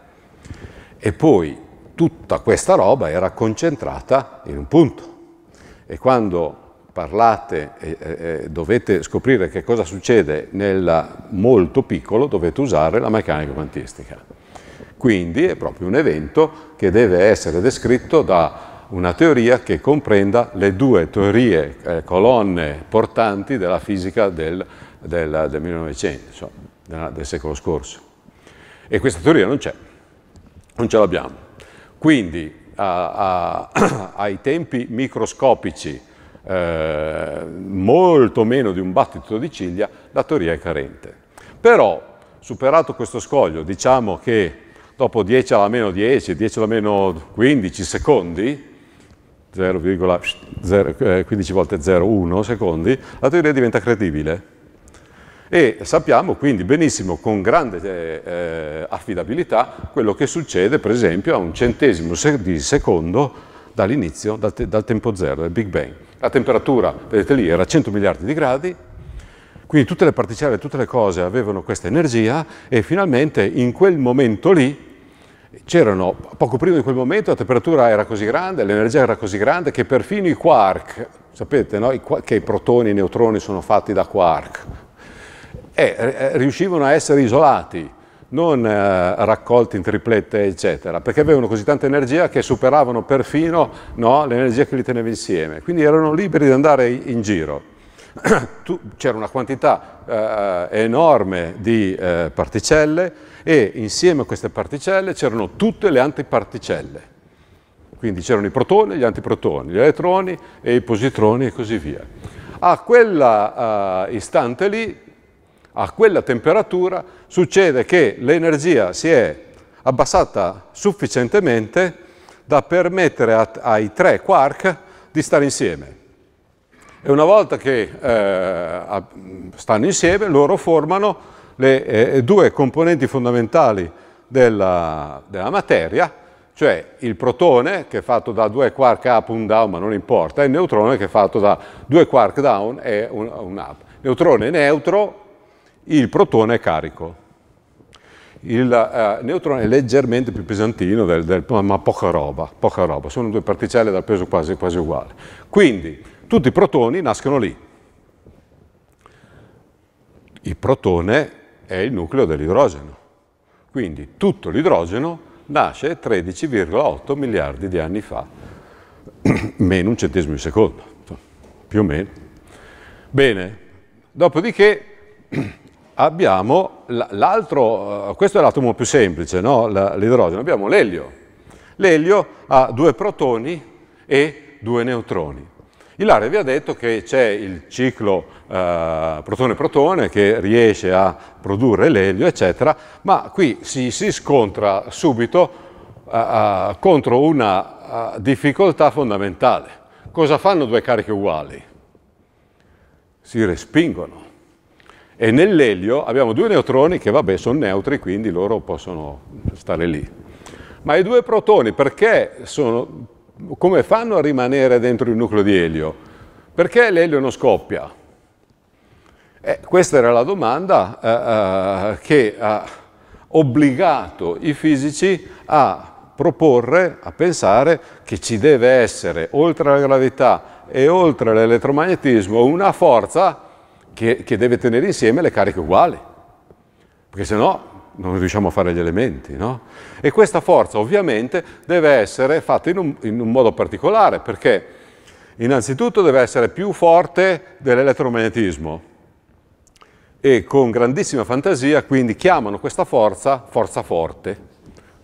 e poi tutta questa roba era concentrata in un punto. E quando parlate e, e, dovete scoprire che cosa succede nel molto piccolo, dovete usare la meccanica quantistica. Quindi è proprio un evento che deve essere descritto da una teoria che comprenda le due teorie, eh, colonne portanti della fisica del, del, del 1900, insomma, del secolo scorso. E questa teoria non c'è, non ce l'abbiamo. Quindi a, a, <clears throat> ai tempi microscopici, eh, molto meno di un battito di ciglia, la teoria è carente. Però, superato questo scoglio, diciamo che dopo 10 alla meno 10, 10 alla meno 15 secondi, 15 eh, volte 0,1 secondi, la teoria diventa credibile e sappiamo quindi benissimo con grande eh, eh, affidabilità quello che succede per esempio a un centesimo di secondo dall'inizio, dal, te dal, tempo zero, del Big Bang. La temperatura, vedete lì, era 100 miliardi di gradi, quindi tutte le particelle, tutte le cose avevano questa energia e finalmente in quel momento lì, c'erano, poco prima di quel momento, la temperatura era così grande, l'energia era così grande che perfino i quark, sapete no? I quark, che i protoni e i neutroni sono fatti da quark, e eh, eh, riuscivano a essere isolati, non eh, raccolti in triplette, eccetera, perché avevano così tanta energia che superavano perfino no, l'energia che li teneva insieme. Quindi erano liberi di andare in giro. <clears throat> C'era una quantità eh, enorme di eh, particelle e insieme a queste particelle c'erano tutte le antiparticelle. Quindi c'erano i protoni, gli antiprotoni, gli elettroni e i positroni e così via. A quell'istante eh, lì a quella temperatura succede che l'energia si è abbassata sufficientemente da permettere a, ai tre quark di stare insieme. E una volta che eh, stanno insieme, loro formano le eh, due componenti fondamentali della, della, materia, cioè il protone che è fatto da due quark up, un down, ma non importa, e il neutrone che è fatto da due quark down e un, un up. Neutrone neutro il protone è carico. Il eh, neutrone è leggermente più pesantino, del, del, ma poca roba, poca roba. Sono due particelle dal peso quasi, quasi uguale. Quindi tutti i protoni nascono lì. Il protone è il nucleo dell'idrogeno. Quindi tutto l'idrogeno nasce 13,8 miliardi di anni fa, <clears throat> meno un centesimo di secondo, più o meno. Bene, dopodiché <clears throat> abbiamo l'altro, eh, questo è l'atomo più semplice, no? l'idrogeno, abbiamo l'elio. L'elio ha due protoni e due neutroni. Ilaria vi ha detto che c'è il ciclo eh, protone-protone che riesce a produrre l'elio, eccetera, ma qui si, si scontra subito eh, eh contro una eh, difficoltà fondamentale. Cosa fanno due cariche uguali? Si respingono. E nell'elio abbiamo due neutroni che, vabbè, sono neutri, quindi loro possono stare lì. Ma i due protoni, perché sono, come fanno a rimanere dentro il nucleo di elio? Perché l'elio non scoppia? Eh, questa era la domanda eh, eh, che ha obbligato i fisici a proporre, a pensare che ci deve essere, oltre alla gravità e oltre all'elettromagnetismo, una forza che, che deve tenere insieme le cariche uguali, perché se no non riusciamo a fare gli elementi. No? E questa forza ovviamente deve essere fatta in un, in un modo particolare, perché innanzitutto deve essere più forte dell'elettromagnetismo e con grandissima fantasia quindi chiamano questa forza forza forte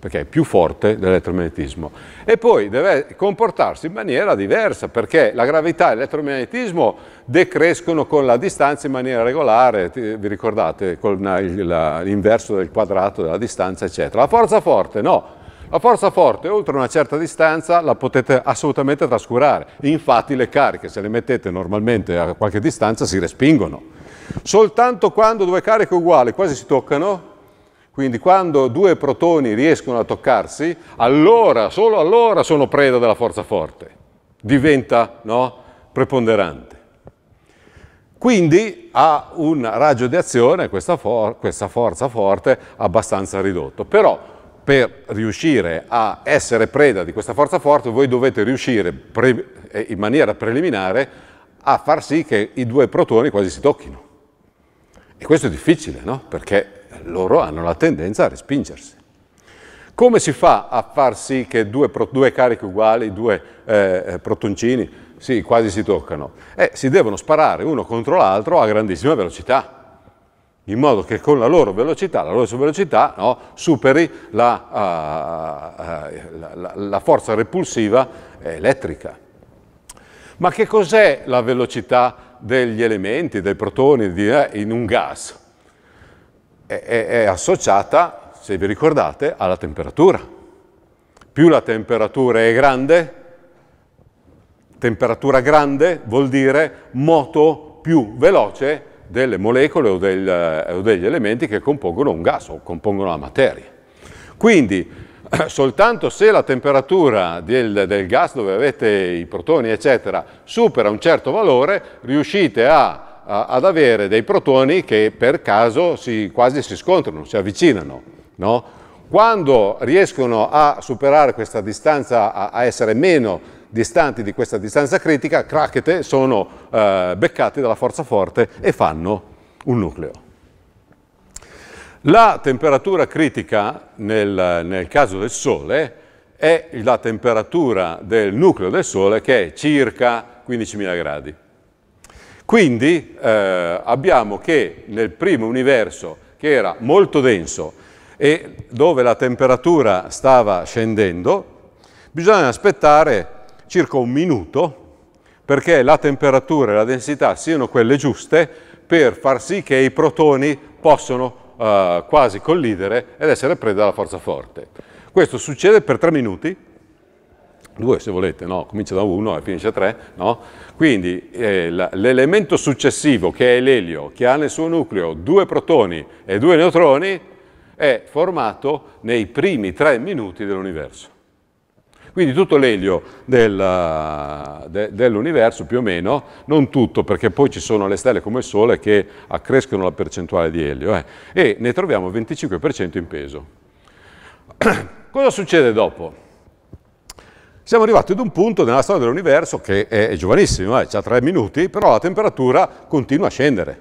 perché è più forte dell'elettromagnetismo. E poi deve comportarsi in maniera diversa, perché la gravità e l'elettromagnetismo decrescono con la distanza in maniera regolare, vi ricordate, con l'inverso del quadrato della distanza, eccetera. La forza forte no. La forza forte oltre una certa distanza la potete assolutamente trascurare. Infatti le cariche, se le mettete normalmente a qualche distanza, si respingono. Soltanto quando due cariche uguali quasi si toccano, quindi quando due protoni riescono a toccarsi, allora, solo allora sono preda della forza forte. Diventa no, preponderante. Quindi ha un raggio di azione, questa, for questa forza forte, abbastanza ridotto. Però per riuscire a essere preda di questa forza forte, voi dovete riuscire eh, in maniera preliminare a far sì che i due protoni quasi si tocchino. E questo è difficile, no? Perché loro hanno la tendenza a respingersi. Come si fa a far sì che due, due cariche uguali, due eh, eh, protoncini, sì, quasi si toccano? Eh, si devono sparare uno contro l'altro a grandissima velocità in modo che con la loro velocità, la loro velocità no, superi la, uh, uh, la, la, forza repulsiva elettrica. Ma che cos'è la velocità degli elementi, dei protoni di, eh, in un gas? è, è associata, se vi ricordate, alla temperatura. Più la temperatura è grande, temperatura grande vuol dire moto più veloce delle molecole o, del, eh, o, degli elementi che compongono un gas o compongono la materia. Quindi <clears throat> soltanto se la temperatura del, del gas dove avete i protoni eccetera supera un certo valore riuscite a ad avere dei protoni che per caso si, quasi si scontrano, si avvicinano. No? Quando riescono a superare questa distanza, a, a, essere meno distanti di questa distanza critica, crackete sono eh, beccati dalla forza forte e fanno un nucleo. La temperatura critica nel, nel caso del Sole è la temperatura del nucleo del Sole che è circa 15.000 gradi. Quindi eh, abbiamo che nel primo universo, che era molto denso e dove la temperatura stava scendendo, bisogna aspettare circa un minuto perché la temperatura e la densità siano quelle giuste per far sì che i protoni possano eh, quasi collidere ed essere presi dalla forza forte. Questo succede per tre minuti 2 se volete, no? comincia da 1 e finisce a 3, no? quindi eh, l'elemento successivo che è l'elio, che ha nel suo nucleo due protoni e due neutroni, è formato nei primi 3 minuti dell'universo. Quindi tutto l'elio del, eh, de, dell'universo più o meno, non tutto perché poi ci sono le stelle come il Sole che accrescono la percentuale di elio eh, e ne troviamo il 25% in peso. <clears throat> Cosa succede dopo? Siamo arrivati ad un punto nella storia dell'universo che è, è giovanissimo, eh, ha tre minuti, però la temperatura continua a scendere,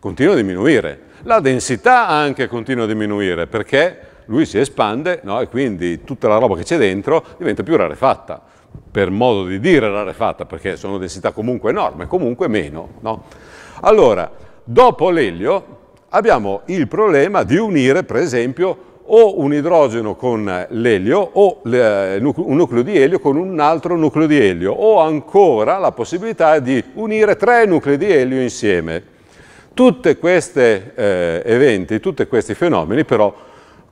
continua a diminuire. La densità anche continua a diminuire perché lui si espande no? e quindi tutta la roba che c'è dentro diventa più rarefatta, per modo di dire rarefatta, perché sono densità comunque enorme, comunque meno. No? Allora, dopo l'elio abbiamo il problema di unire, per esempio, o un idrogeno con l'elio o un nucleo di elio con un altro nucleo di elio o ancora la possibilità di unire tre nuclei di elio insieme. Tutti questi eh, eventi, tutti questi fenomeni però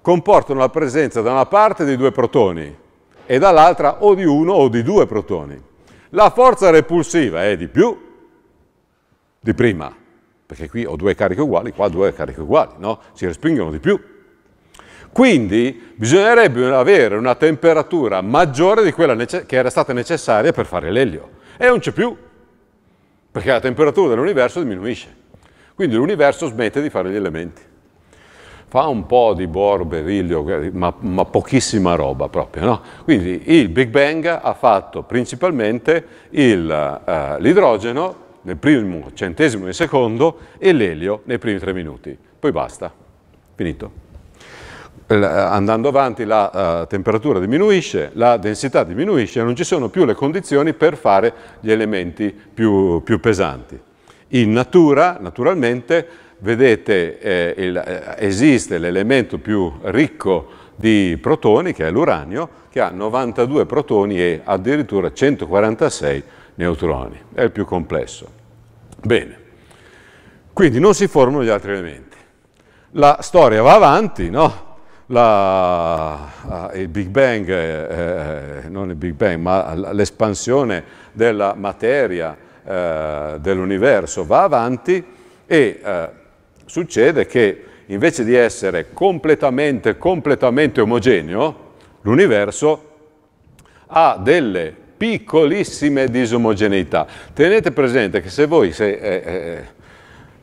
comportano la presenza da una parte di due protoni e dall'altra o di uno o di due protoni. La forza repulsiva è di più di prima, perché qui ho due cariche uguali, qua due cariche uguali, no? Si respingono di più. Quindi bisognerebbe avere una temperatura maggiore di quella che era stata necessaria per fare l'elio. E non c'è più, perché la temperatura dell'universo diminuisce. Quindi l'universo smette di fare gli elementi. Fa un po' di bor, berillio, eh, ma, ma pochissima roba proprio. No? Quindi il Big Bang ha fatto principalmente eh, l'idrogeno uh, nel primo centesimo di secondo e l'elio nei primi tre minuti. Poi basta, finito. Eh, andando avanti la uh, temperatura diminuisce, la densità diminuisce e non ci sono più le condizioni per fare gli elementi più, più pesanti. In natura, naturalmente, vedete, eh, il, eh, esiste l'elemento più ricco di protoni, che è l'uranio, che ha 92 protoni e addirittura 146 neutroni. È il più complesso. Bene. Quindi non si formano gli altri elementi. La storia va avanti, no? La, eh, il Big Bang, eh, eh, non il Big Bang, ma l'espansione della materia eh, dell'universo va avanti e eh, succede che invece di essere completamente, completamente omogeneo, l'universo ha delle piccolissime disomogeneità. Tenete presente che se voi se, eh,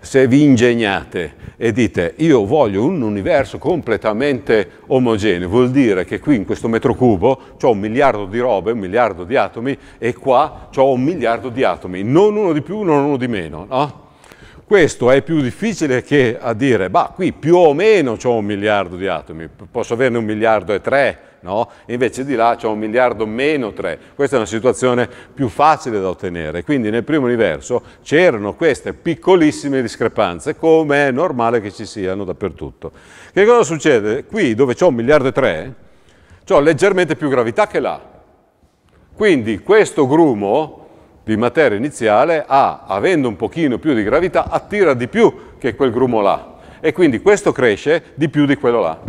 se vi ingegnate e dite io voglio un universo completamente omogeneo, vuol dire che qui in questo metro cubo ho un miliardo di robe, un miliardo di atomi e qua ho un miliardo di atomi, non uno di più, non uno di meno, no? Questo è più difficile che a dire, ma qui più o meno ho un miliardo di atomi, posso averne un miliardo e tre, no? invece di là c'è un miliardo meno 3. Questa è una situazione più facile da ottenere. Quindi nel primo universo c'erano queste piccolissime discrepanze, come è normale che ci siano dappertutto. Che cosa succede? Qui dove c'è un miliardo e 3, ho leggermente più gravità che là. Quindi questo grumo di materia iniziale ha, avendo un pochino più di gravità, attira di più che quel grumo là. E quindi questo cresce di più di quello là.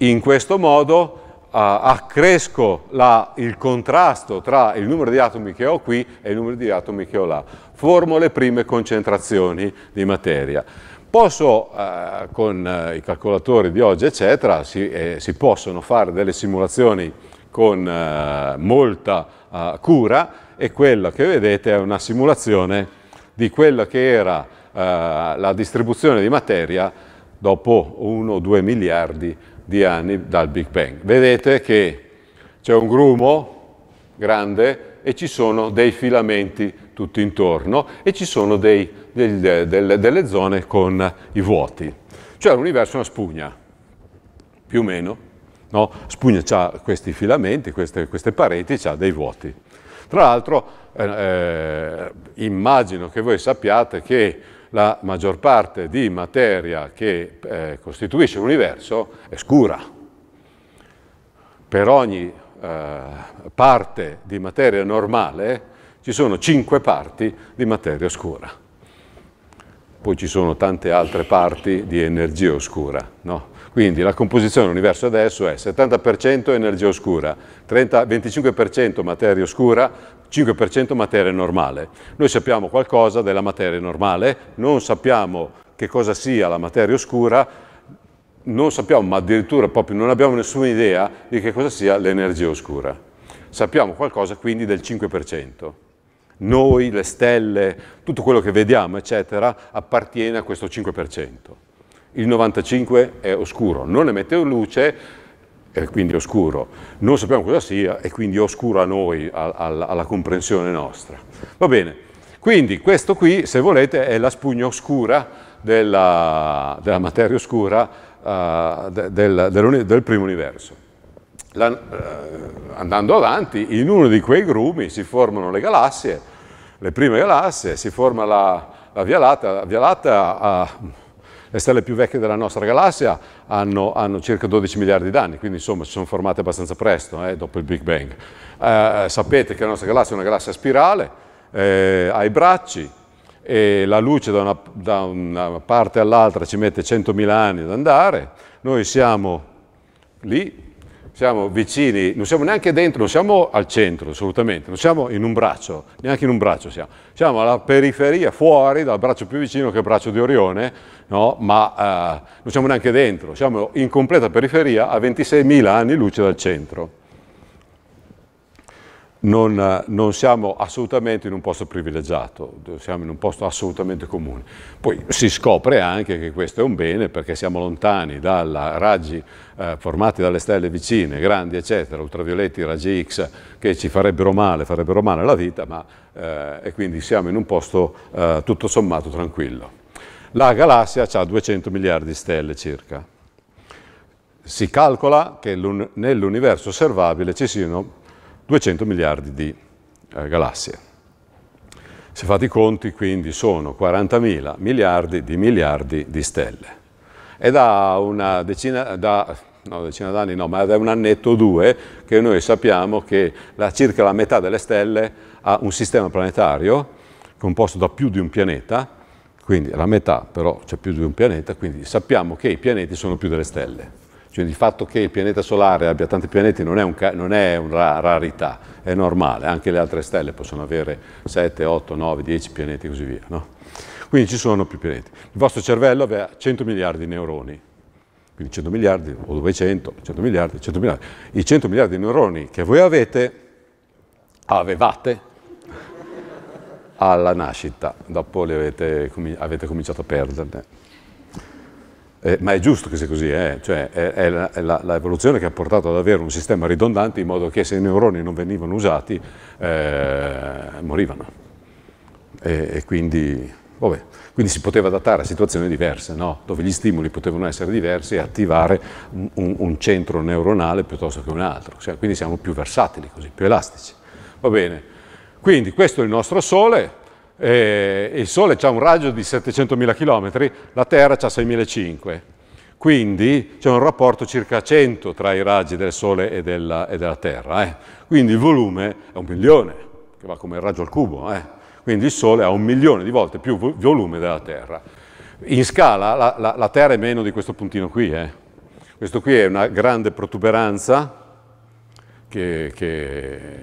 In questo modo uh, accresco la, il contrasto tra il numero di atomi che ho qui e il numero di atomi che ho là. Formo le prime concentrazioni di materia. Posso, eh, con eh, i calcolatori di oggi, eccetera, si, eh, si possono fare delle simulazioni con eh, molta eh, cura e quella che vedete è una simulazione di quella che era eh, la distribuzione di materia dopo 1 2 miliardi di anni dal Big Bang. Vedete che c'è un grumo grande e ci sono dei filamenti tutto intorno e ci sono dei, dei, delle, delle zone con i vuoti. Cioè l'universo è una spugna, più o meno. No? Spugna ha questi filamenti, queste, queste pareti, ha dei vuoti. Tra l'altro eh, eh, immagino che voi sappiate che la maggior parte di materia che eh, costituisce l'universo è scura. Per ogni eh, parte di materia normale ci sono cinque parti di materia scura poi ci sono tante altre parti di energia oscura. No? Quindi la composizione dell'universo adesso è 70% energia oscura, 30, 25% materia oscura, 5% materia normale. Noi sappiamo qualcosa della materia normale, non sappiamo che cosa sia la materia oscura, non sappiamo, ma addirittura proprio non abbiamo nessuna idea di che cosa sia l'energia oscura. Sappiamo qualcosa quindi del 5% noi, le stelle, tutto quello che vediamo, eccetera, appartiene a questo 5%. Il 95% è oscuro, non emette luce, e quindi è oscuro. Non sappiamo cosa sia e quindi è oscuro a noi, a, a, alla comprensione nostra. Va bene, quindi questo qui, se volete, è la spugna oscura della, della materia oscura uh, de, del, del, del primo universo. La, eh, andando avanti, in uno di quei grumi si formano le galassie, le prime galassie, si forma la, la Via Latta, la Via Latta ha, le stelle più vecchie della nostra galassia hanno, hanno circa 12 miliardi d'anni, quindi insomma si sono formate abbastanza presto, eh, dopo il Big Bang. Eh, sapete che la nostra galassia è una galassia spirale, eh, ha i bracci, e la luce da una, da una parte all'altra ci mette 100.000 anni ad andare, noi siamo lì siamo vicini, non siamo neanche dentro, non siamo al centro assolutamente, non siamo in un braccio, neanche in un braccio siamo, siamo alla periferia, fuori dal braccio più vicino che è il braccio di Orione, no? ma eh, non siamo neanche dentro, siamo in completa periferia a 26.000 anni luce dal centro non, eh, non, siamo assolutamente in un posto privilegiato, siamo in un posto assolutamente comune. Poi si scopre anche che questo è un bene perché siamo lontani da raggi eh, formati dalle stelle vicine, grandi eccetera, ultravioletti, raggi X che ci farebbero male, farebbero male alla vita, ma, eh, e quindi siamo in un posto eh, tutto sommato tranquillo. La galassia ha 200 miliardi di stelle circa. Si calcola che nell'universo osservabile ci siano 200 miliardi di eh, galassie. Se fate i conti, quindi sono 40.000 miliardi di miliardi di stelle. È da una decina, da, no, decina d'anni no, ma da un annetto o due che noi sappiamo che la, circa la metà delle stelle ha un sistema planetario composto da più di un pianeta, quindi la metà però c'è cioè più di un pianeta, quindi sappiamo che i pianeti sono più delle stelle. Quindi cioè, il fatto che il pianeta solare abbia tanti pianeti non è, un, non è una rarità, è normale, anche le altre stelle possono avere 7, 8, 9, 10 pianeti e così via. No? Quindi ci sono più pianeti. Il vostro cervello aveva 100 miliardi di neuroni, quindi 100 miliardi o 200, 100 miliardi, 100 miliardi. I 100 miliardi di neuroni che voi avete, avevate alla nascita, dopo avete, avete cominciato a perderne. Eh, ma è giusto che sia così, eh? cioè, è, è l'evoluzione che ha portato ad avere un sistema ridondante in modo che se i neuroni non venivano usati eh, morivano. E, e quindi, vabbè, quindi, si poteva adattare a situazioni diverse, no? dove gli stimoli potevano essere diversi e attivare un, un centro neuronale piuttosto che un altro. Cioè, quindi siamo più versatili così, più elastici. Va bene, quindi questo è il nostro Sole, eh, il Sole ha un raggio di 700.000 km, la Terra ha 6.500. Quindi c'è un rapporto circa 100 tra i raggi del Sole e della, e della Terra. Eh. Quindi il volume è un milione, che va come il raggio al cubo. Eh. Quindi il Sole ha un milione di volte più volume della Terra. In scala la, la, la Terra è meno di questo puntino qui. Eh. Questo qui è una grande protuberanza che, che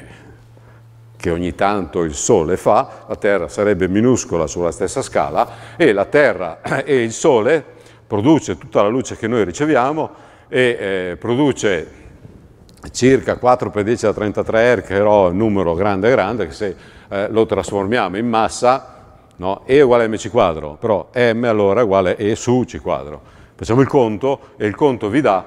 che ogni tanto il Sole fa, la Terra sarebbe minuscola sulla stessa scala e la Terra <clears throat> e il Sole produce tutta la luce che noi riceviamo e eh, produce circa 4 per 10 alla 33 R, che però è un numero grande grande, che se eh, lo trasformiamo in massa, no? E uguale a mc quadro, però M allora è uguale E su C quadro. Facciamo il conto e il conto vi dà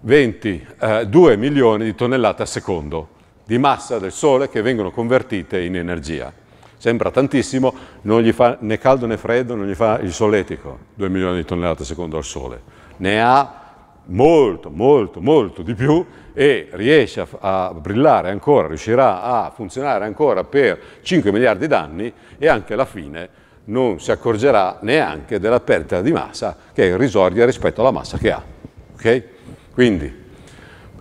22 eh, milioni di tonnellate al secondo di massa del Sole che vengono convertite in energia. Sembra tantissimo, non gli fa né caldo né freddo, non gli fa il soletico, 2 milioni di tonnellate al secondo al Sole. Ne ha molto, molto, molto di più e riesce a, a, brillare ancora, riuscirà a funzionare ancora per 5 miliardi d'anni e anche alla fine non si accorgerà neanche della perdita di massa che è irrisoria rispetto alla massa che ha. Okay? Quindi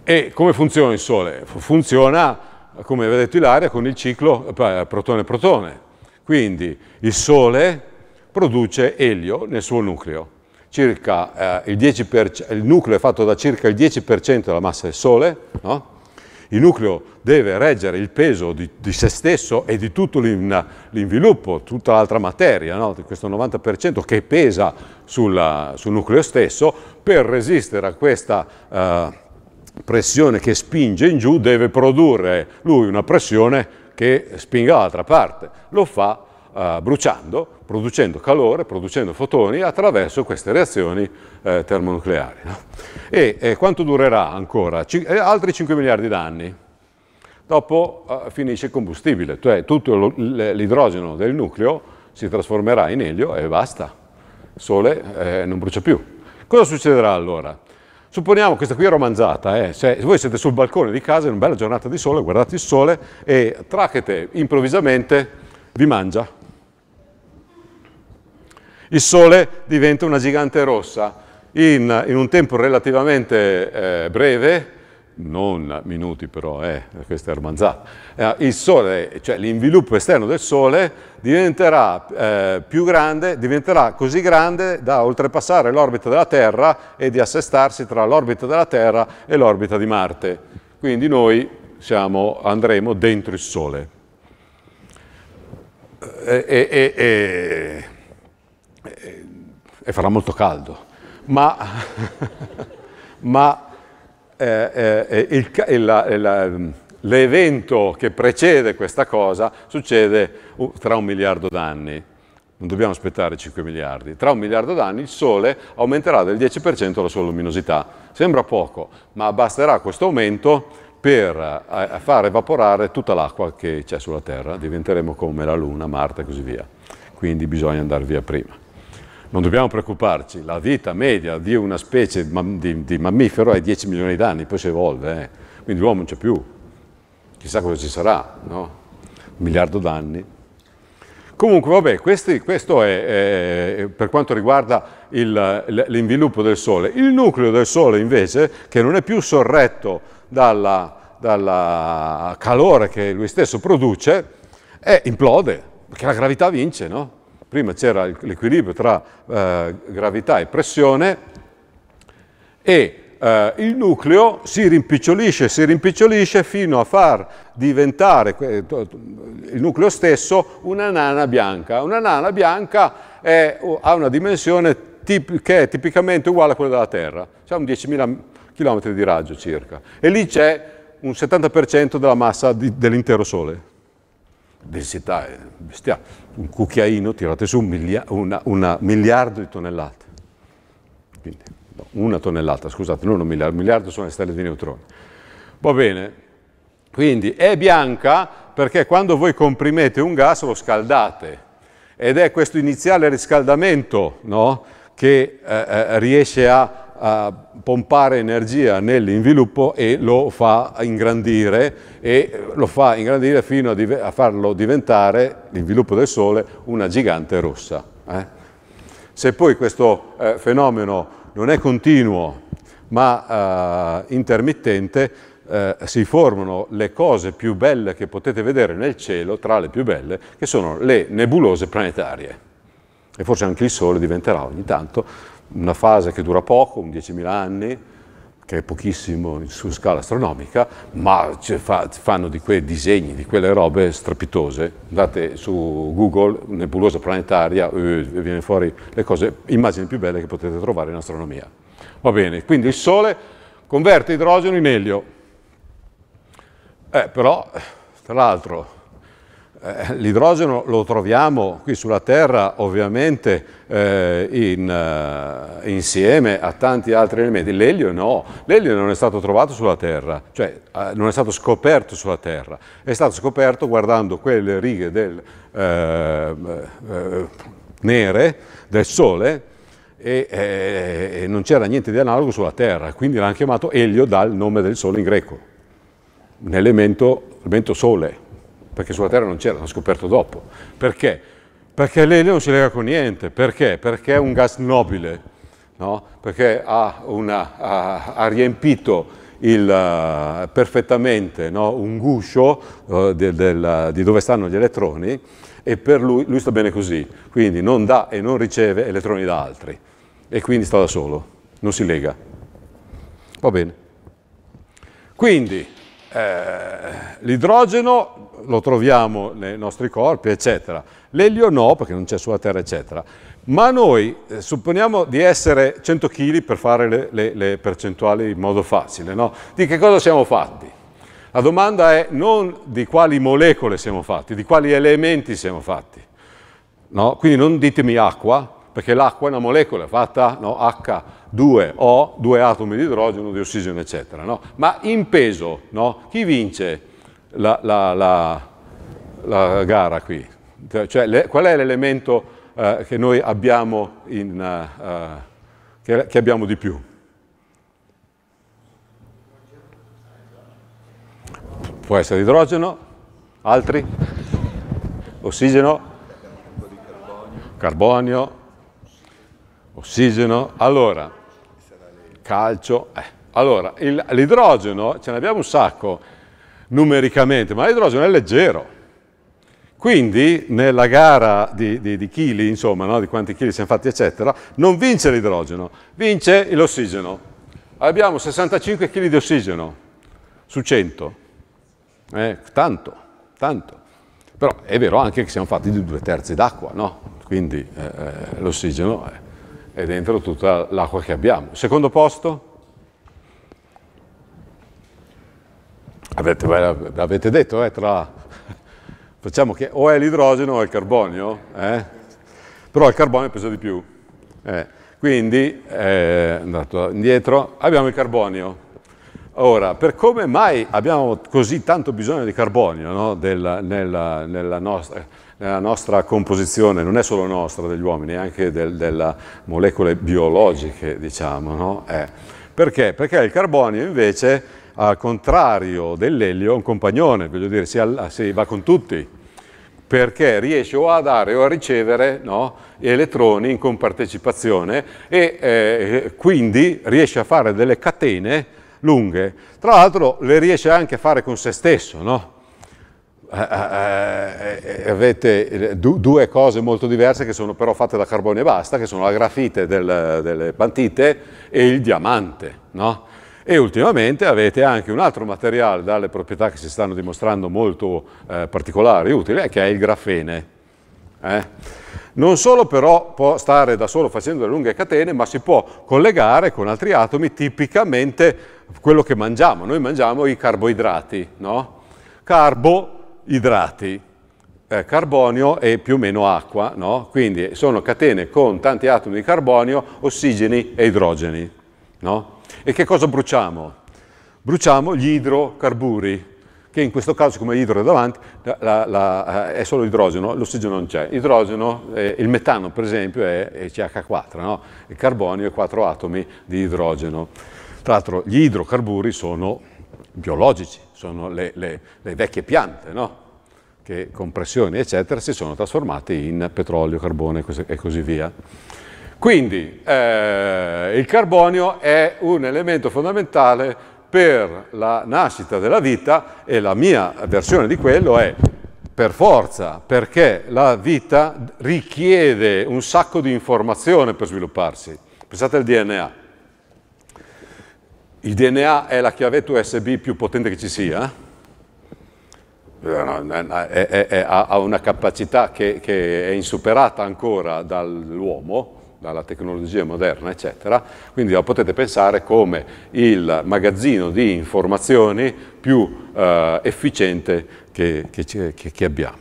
e come funziona il Sole? Funziona, come aveva detto Ilaria, con il ciclo protone-protone. Quindi il Sole produce elio nel suo nucleo. Circa, eh, il, il, nucleo è fatto da circa il 10% della massa del Sole, no? il nucleo deve reggere il peso di, di se stesso e di tutto l'inviluppo, tutta l'altra materia, no? questo 90% che pesa sulla, sul nucleo stesso, per resistere a questa eh, pressione che spinge in giù deve produrre lui una pressione che spinga dall'altra parte. Lo fa eh, bruciando, producendo calore, producendo fotoni attraverso queste reazioni eh, termonucleari. No? E eh, quanto durerà ancora? Cin eh, altri 5 miliardi d'anni. Dopo eh, finisce il combustibile, cioè tutto l'idrogeno del nucleo si trasformerà in elio e basta. Il sole eh, non brucia più. Cosa succederà allora? Supponiamo, questa qui è romanzata, eh, se voi siete sul balcone di casa in una bella giornata di sole, guardate il sole e Trachete improvvisamente vi mangia. Il sole diventa una gigante rossa. In, in un tempo relativamente eh, breve non minuti però, eh, questa è armanzata, eh, il Sole, cioè l'inviluppo esterno del Sole diventerà eh, più grande, diventerà così grande da oltrepassare l'orbita della Terra e di assestarsi tra l'orbita della Terra e l'orbita di Marte. Quindi noi siamo, andremo dentro il Sole. Eh, e, e, e, e farà molto caldo, ma, <laughs> ma eh, eh, eh, ehm, l'evento che precede questa cosa succede tra un miliardo d'anni. Non dobbiamo aspettare 5 miliardi. Tra un miliardo d'anni il Sole aumenterà del 10% la sua luminosità. Sembra poco, ma basterà questo aumento per far evaporare tutta l'acqua che c'è sulla Terra. Diventeremo come la Luna, Marte e così via. Quindi bisogna andare via prima non dobbiamo preoccuparci, la vita media di una specie di, di mammifero è 10 milioni di anni, poi si evolve, eh. quindi l'uomo non c'è più, chissà cosa ci sarà, no? un miliardo d'anni. Comunque, vabbè, questi, questo è, è, per quanto riguarda l'inviluppo del Sole. Il nucleo del Sole, invece, che non è più sorretto dal calore che lui stesso produce, è, implode, perché la gravità vince, no? prima c'era l'equilibrio tra eh, gravità e pressione e eh, il nucleo si rimpicciolisce, si rimpicciolisce fino a far diventare il nucleo stesso una nana bianca. Una nana bianca è, ha una dimensione che è tipicamente uguale a quella della Terra, c'è un 10.000 km di raggio circa, e lì c'è un 70% della massa dell'intero Sole. Densità è eh, bestiale un cucchiaino tirate su un milia una, una, miliardo di tonnellate. Quindi, no, una tonnellata, scusate, non un miliardo, un miliardo sono le stelle di neutroni. Va bene, quindi è bianca perché quando voi comprimete un gas lo scaldate ed è questo iniziale riscaldamento no, che eh, eh riesce a a pompare energia nell'inviluppo e lo fa ingrandire e lo fa ingrandire fino a, div a farlo diventare, l'inviluppo del Sole, una gigante rossa. Eh? Se poi questo eh, fenomeno non è continuo ma eh, intermittente, eh, si formano le cose più belle che potete vedere nel cielo, tra le più belle, che sono le nebulose planetarie. E forse anche il Sole diventerà ogni tanto una fase che dura poco, 10.000 anni, che è pochissimo su scala astronomica, ma fa, fanno di quei disegni, di quelle robe strepitose. Andate su Google, nebulosa planetaria, e eh, viene fuori le cose, immagini più belle che potete trovare in astronomia. Va bene, quindi il Sole converte idrogeno in elio. Eh, però, tra l'altro, eh, l'idrogeno lo troviamo qui sulla Terra ovviamente eh, in, eh, insieme a tanti altri elementi, l'elio no, l'elio non è stato trovato sulla Terra, cioè eh, non è stato scoperto sulla Terra, è stato scoperto guardando quelle righe del, eh, nere del Sole e non c'era niente di analogo sulla Terra, quindi l'hanno chiamato elio dal nome del Sole in greco, un elemento, elemento Sole perché sulla Terra non c'era, l'ho scoperto dopo. Perché? Perché l'elio non si lega con niente. Perché? Perché è un gas nobile, no? perché ha, una, ha, ha riempito il, eh, perfettamente no? un guscio uh, del, del, di dove stanno gli elettroni e per lui, lui sta bene così, quindi non dà e non riceve elettroni da altri e quindi sta da solo, non si lega. Va bene. Quindi, eh, l'idrogeno lo troviamo nei nostri corpi, eccetera. L'elio no, perché non c'è sulla Terra, eccetera. Ma noi eh, supponiamo di essere 100 kg per fare le, le, le, percentuali in modo facile, no? Di che cosa siamo fatti? La domanda è non di quali molecole siamo fatti, di quali elementi siamo fatti. No? Quindi non ditemi acqua, perché l'acqua è una molecola fatta no, H2O, due atomi di idrogeno, di ossigeno, eccetera. No? Ma in peso, no? chi vince la, la, la, la, gara qui? Cioè, le, qual è l'elemento eh, che noi abbiamo, in, eh, che, che abbiamo di più? Può essere idrogeno, altri? Ossigeno? Carbonio ossigeno, allora, calcio, eh. allora, l'idrogeno, ce ne abbiamo un sacco numericamente, ma l'idrogeno è leggero. Quindi nella gara di, di, di chili, insomma, no? di quanti chili siamo fatti, eccetera, non vince l'idrogeno, vince l'ossigeno. Abbiamo 65 kg di ossigeno su 100. Eh, tanto, tanto. Però è vero anche che siamo fatti di due terzi d'acqua, no? Quindi eh, eh l'ossigeno è eh è dentro tutta l'acqua che abbiamo. Secondo posto? Avete, avete detto, eh, tra... facciamo che o è l'idrogeno o è il carbonio, eh? però il carbonio pesa di più. Eh. Quindi, eh, andato indietro, abbiamo il carbonio. Ora, per come mai abbiamo così tanto bisogno di carbonio no? Della, nella, nella nostra la nostra composizione non è solo nostra degli uomini, è anche del, delle molecole biologiche, diciamo. No? Eh. Perché? Perché il carbonio invece, al contrario dell'elio, è un compagnone, voglio dire, si, si, va con tutti, perché riesce o a dare o a ricevere no, elettroni in compartecipazione e eh, quindi riesce a fare delle catene lunghe. Tra l'altro le riesce anche a fare con se stesso, no? Eh, eh, eh, avete due cose molto diverse che sono però fatte da carbone e basta, che sono la grafite del, delle pantite e il diamante, no? E ultimamente avete anche un altro materiale dalle proprietà che si stanno dimostrando molto eh, particolari e utili, che è il grafene. Eh? Non solo però può stare da solo facendo le lunghe catene, ma si può collegare con altri atomi, tipicamente quello che mangiamo. Noi mangiamo i carboidrati, no? Carbo idrati, eh, carbonio e più o meno acqua, no? quindi sono catene con tanti atomi di carbonio, ossigeni e idrogeni. No? E che cosa bruciamo? Bruciamo gli idrocarburi, che in questo caso come idro è davanti la, la, eh, è solo idrogeno, l'ossigeno non c'è. Idrogeno, eh, il metano per esempio è, è CH4, no? il carbonio è 4 atomi di idrogeno. Tra l'altro gli idrocarburi sono biologici, sono le, le, le vecchie piante, no? che con pressioni eccetera si sono trasformate in petrolio, carbone e così via. Quindi eh, il carbonio è un elemento fondamentale per la nascita della vita e la mia versione di quello è per forza, perché la vita richiede un sacco di informazione per svilupparsi. Pensate al DNA. Il DNA è la chiavetta USB più potente che ci sia, è, è, è, ha una capacità che, che è insuperata ancora dall'uomo, dalla tecnologia moderna, eccetera. Quindi la potete pensare come il magazzino di informazioni più eh, efficiente che, che, che abbiamo.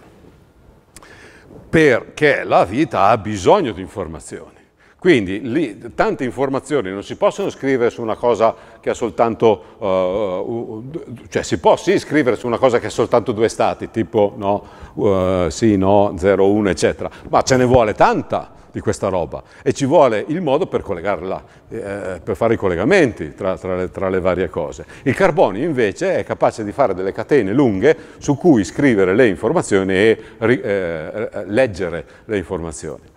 Perché la vita ha bisogno di informazioni. Quindi lì, tante informazioni non si possono scrivere su una cosa che ha soltanto, uh, cioè si può sì scrivere su una cosa che ha soltanto due stati, tipo no, uh, sì, no, 0, 1, eccetera, ma ce ne vuole tanta di questa roba e ci vuole il modo per collegarla, eh, per fare i collegamenti tra, tra, le, tra, le, varie cose. Il carbonio invece è capace di fare delle catene lunghe su cui scrivere le informazioni e eh, eh, leggere le informazioni.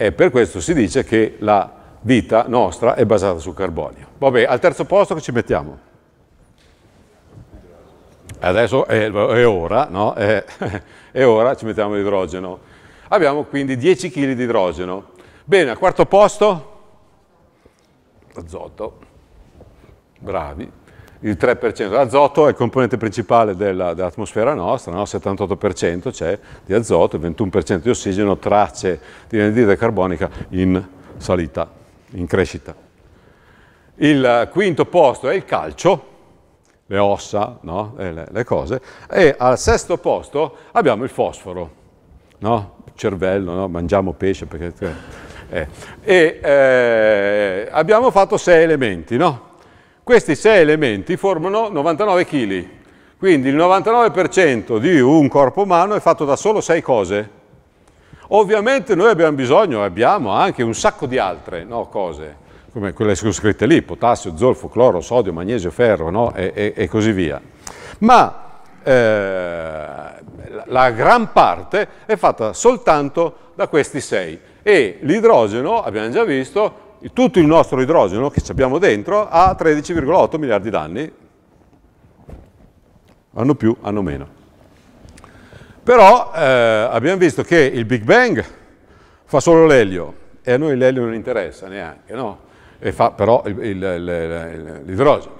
E per questo si dice che la vita nostra è basata sul carbonio. Vabbè, al terzo posto che ci mettiamo? Adesso è, è ora, no? È, <laughs> è ora, ci mettiamo l'idrogeno. Abbiamo quindi 10 kg di idrogeno. Bene, al quarto posto? Azoto. Bravi il 3%. L'azoto è il componente principale della, dell'atmosfera nostra, no? 78% c'è di azoto, 21% di ossigeno, tracce di anidride carbonica in salita, in crescita. Il quinto posto è il calcio, le ossa, no? Eh, le, le, cose, e al sesto posto abbiamo il fosforo, no? il cervello, mangiamo pesce perché... Eh, eh. E eh, abbiamo fatto sei elementi, no? Questi sei elementi formano 99 kg, quindi il 99% di un corpo umano è fatto da solo sei cose. Ovviamente noi abbiamo bisogno, abbiamo anche un sacco di altre no, cose, come quelle scritte lì, potassio, zolfo, cloro, sodio, magnesio, ferro no, e, e, e, così via. Ma eh, la gran parte è fatta soltanto da questi sei e l'idrogeno, abbiamo già visto, tutto il nostro idrogeno che abbiamo dentro ha 13,8 miliardi d'anni, hanno più, hanno meno. Però eh, abbiamo visto che il Big Bang fa solo l'elio e a noi l'elio non interessa neanche, no? E fa però l'idrogeno.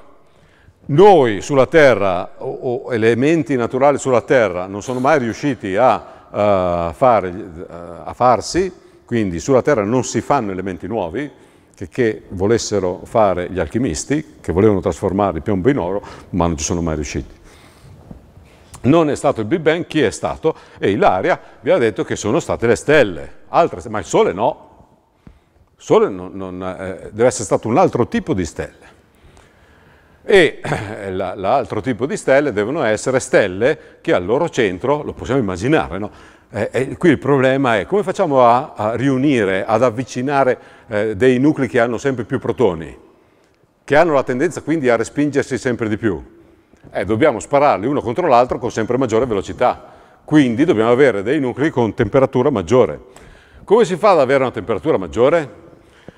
Noi sulla Terra, o, o, elementi naturali sulla Terra, non sono mai riusciti a, uh, fare, uh, a farsi, quindi sulla Terra non si fanno elementi nuovi, che, che, volessero fare gli alchimisti, che volevano trasformare il piombo in oro, ma non ci sono mai riusciti. Non è stato il Big Bang, chi è stato? E Ilaria vi ha detto che sono state le stelle, altre, ma il Sole no. Il Sole non, non, eh, deve essere stato un altro tipo di stelle e eh, l'altro tipo di stelle devono essere stelle che al loro centro, lo possiamo immaginare, no? e, eh, e eh, qui il problema è come facciamo a, a riunire, ad avvicinare eh, dei nuclei che hanno sempre più protoni, che hanno la tendenza quindi a respingersi sempre di più. Eh, dobbiamo spararli uno contro l'altro con sempre maggiore velocità, quindi dobbiamo avere dei nuclei con temperatura maggiore. Come si fa ad avere una temperatura maggiore?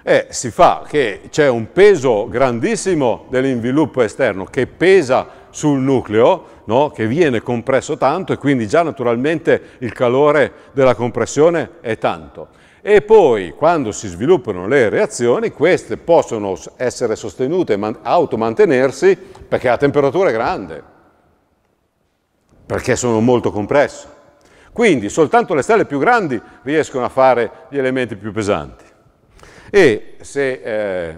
Eh, si fa che c'è un peso grandissimo dell'inviluppo esterno che pesa sul nucleo, no? che viene compresso tanto e quindi già naturalmente il calore della compressione è tanto e poi quando si sviluppano le reazioni queste possono essere sostenute e automantenersi perché la temperatura è grande, perché sono molto compresse. Quindi soltanto le stelle più grandi riescono a fare gli elementi più pesanti. E se eh,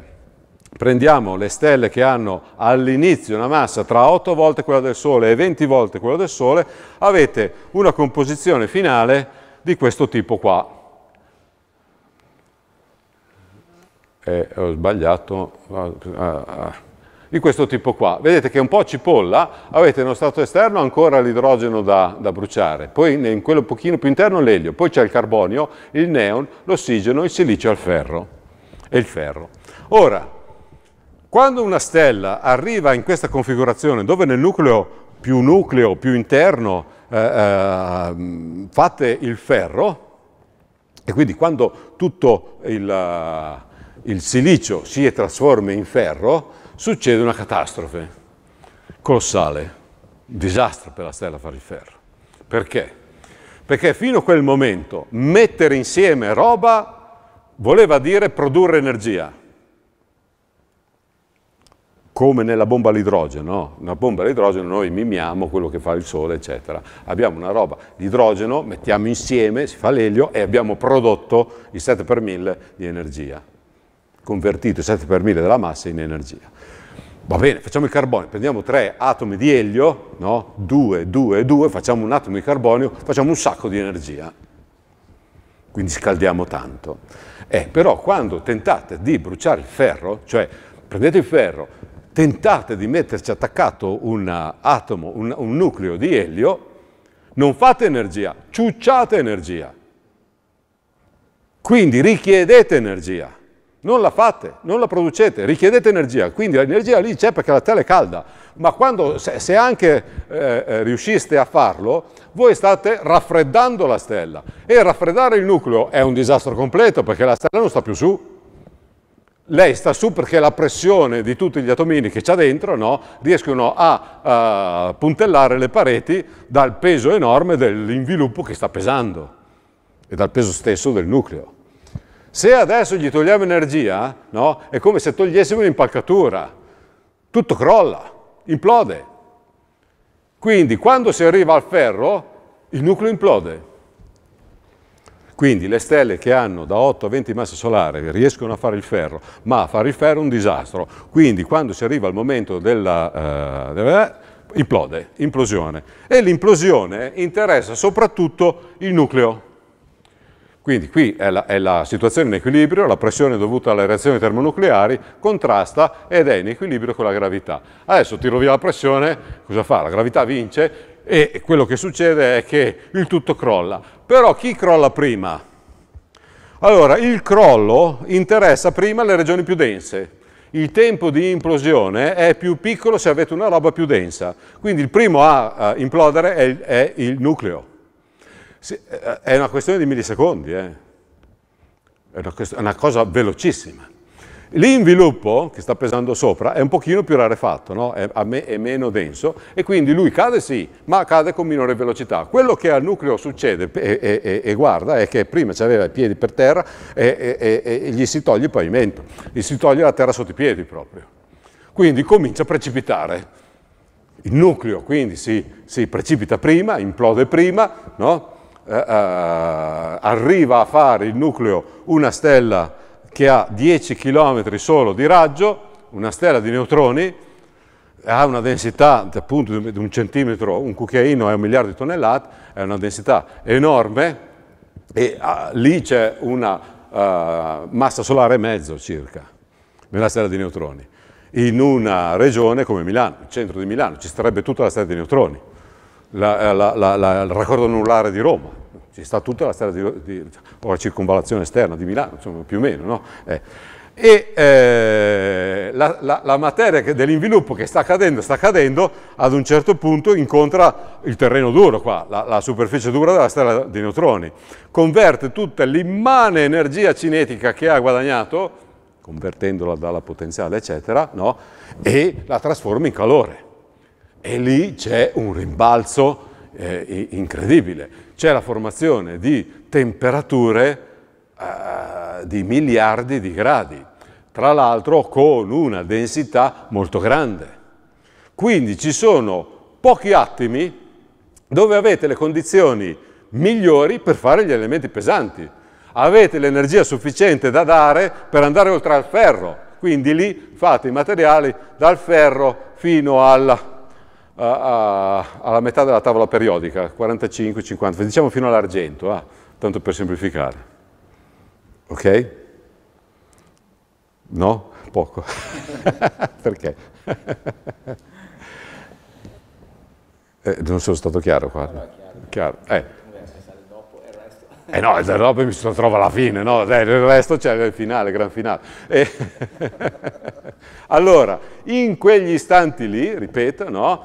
prendiamo le stelle che hanno all'inizio una massa tra 8 volte quella del Sole e 20 volte quella del Sole, avete una composizione finale di questo tipo qua. eh, ho sbagliato, ah, ah, di questo tipo qua. Vedete che è un po' cipolla, avete nello stato esterno ancora l'idrogeno da, da, bruciare, poi in quello pochino più interno l'elio, poi c'è il carbonio, il neon, l'ossigeno, il silicio e il ferro. E il ferro. Ora, quando una stella arriva in questa configurazione dove nel nucleo più nucleo più interno eh, eh, fate il ferro, e quindi quando tutto il il silicio si trasforma in ferro, succede una catastrofe colossale, un disastro per la stella a fare il ferro. Perché? Perché fino a quel momento mettere insieme roba voleva dire produrre energia come nella bomba all'idrogeno, Una bomba all'idrogeno noi mimiamo quello che fa il Sole, eccetera. Abbiamo una roba di idrogeno, mettiamo insieme, si fa l'elio e abbiamo prodotto il 7 per 1000 di energia convertito il 7 per 1000 della massa in energia. Va bene, facciamo il carbonio, prendiamo tre atomi di elio, no? 2, 2, 2, facciamo un atomo di carbonio, facciamo un sacco di energia. Quindi scaldiamo tanto. Eh, però quando tentate di bruciare il ferro, cioè prendete il ferro, tentate di metterci attaccato un atomo, un, un nucleo di elio, non fate energia, ciucciate energia. Quindi richiedete energia non la fate, non la producete, richiedete energia, quindi l'energia lì c'è perché la tela è calda, ma quando, se, se anche eh, eh, riusciste a farlo, voi state raffreddando la stella e raffreddare il nucleo è un disastro completo perché la stella non sta più su. Lei sta su perché la pressione di tutti gli atomini che c'ha dentro no, riescono a, a puntellare le pareti dal peso enorme dell'inviluppo che sta pesando e dal peso stesso del nucleo. Se adesso gli togliamo energia, no? è come se togliessimo un'impalcatura, tutto crolla, implode. Quindi quando si arriva al ferro, il nucleo implode. Quindi le stelle che hanno da 8 a 20 massa solare riescono a fare il ferro, ma fare il ferro è un disastro. Quindi quando si arriva al momento della... Eh, implode, implosione. E l'implosione interessa soprattutto il nucleo quindi qui è la, è la, situazione in equilibrio, la pressione dovuta alle reazioni termonucleari contrasta ed è in equilibrio con la gravità. Adesso tiro via la pressione, cosa fa? La gravità vince e quello che succede è che il tutto crolla. Però chi crolla prima? Allora, il crollo interessa prima le regioni più dense. Il tempo di implosione è più piccolo se avete una roba più densa. Quindi il primo a implodere è è il nucleo sì, eh, è una questione di millisecondi, eh. è una, una cosa velocissima. L'inviluppo che sta pesando sopra è un pochino più rarefatto, no? è, me, è, meno denso e quindi lui cade sì, ma cade con minore velocità. Quello che al nucleo succede e, e, e guarda è che prima c'aveva i piedi per terra e, e, gli si toglie il pavimento, gli si toglie la terra sotto i piedi proprio. Quindi comincia a precipitare. Il nucleo quindi si, si precipita prima, implode prima, no? Eh, eh, arriva a fare il nucleo una stella che ha 10 km solo di raggio, una stella di neutroni, ha una densità appunto di un centimetro, un cucchiaino è un miliardo di tonnellate, è una densità enorme e ah, lì c'è una uh, massa solare e mezzo circa nella stella di neutroni. In una regione come Milano, il centro di Milano, ci starebbe tutta la stella di neutroni. Eh, la, la, la, il raccordo anulare di Roma, ci sta tutta la strada di, di, o cioè, la circonvallazione esterna di Milano, insomma, più o meno. No? Eh. E eh, la, materia dell'inviluppo che sta cadendo, sta cadendo, ad un certo punto incontra il terreno duro qua, la, superficie dura della stella dei neutroni, converte tutta l'immane energia cinetica che ha guadagnato, convertendola dalla potenziale, eccetera, no? e la trasforma in calore. E lì c'è un rimbalzo eh, incredibile. C'è la formazione di temperature eh, di miliardi di gradi, tra l'altro con una densità molto grande. Quindi ci sono pochi attimi dove avete le condizioni migliori per fare gli elementi pesanti. Avete l'energia sufficiente da dare per andare oltre al ferro, quindi lì fate i materiali dal ferro fino alla a, alla metà della tavola periodica, 45, 50, diciamo fino all'argento, ah, tanto per semplificare. Ok? No? Poco. <laughs> Perché? <laughs> eh, non sono stato chiaro qua. No, no, chiaro. chiaro. Eh. Eh no, il dopo mi sono trovato alla fine, no? Eh, il resto c'è il finale, gran finale. E... Eh, <laughs> allora, in quegli istanti lì, ripeto, no?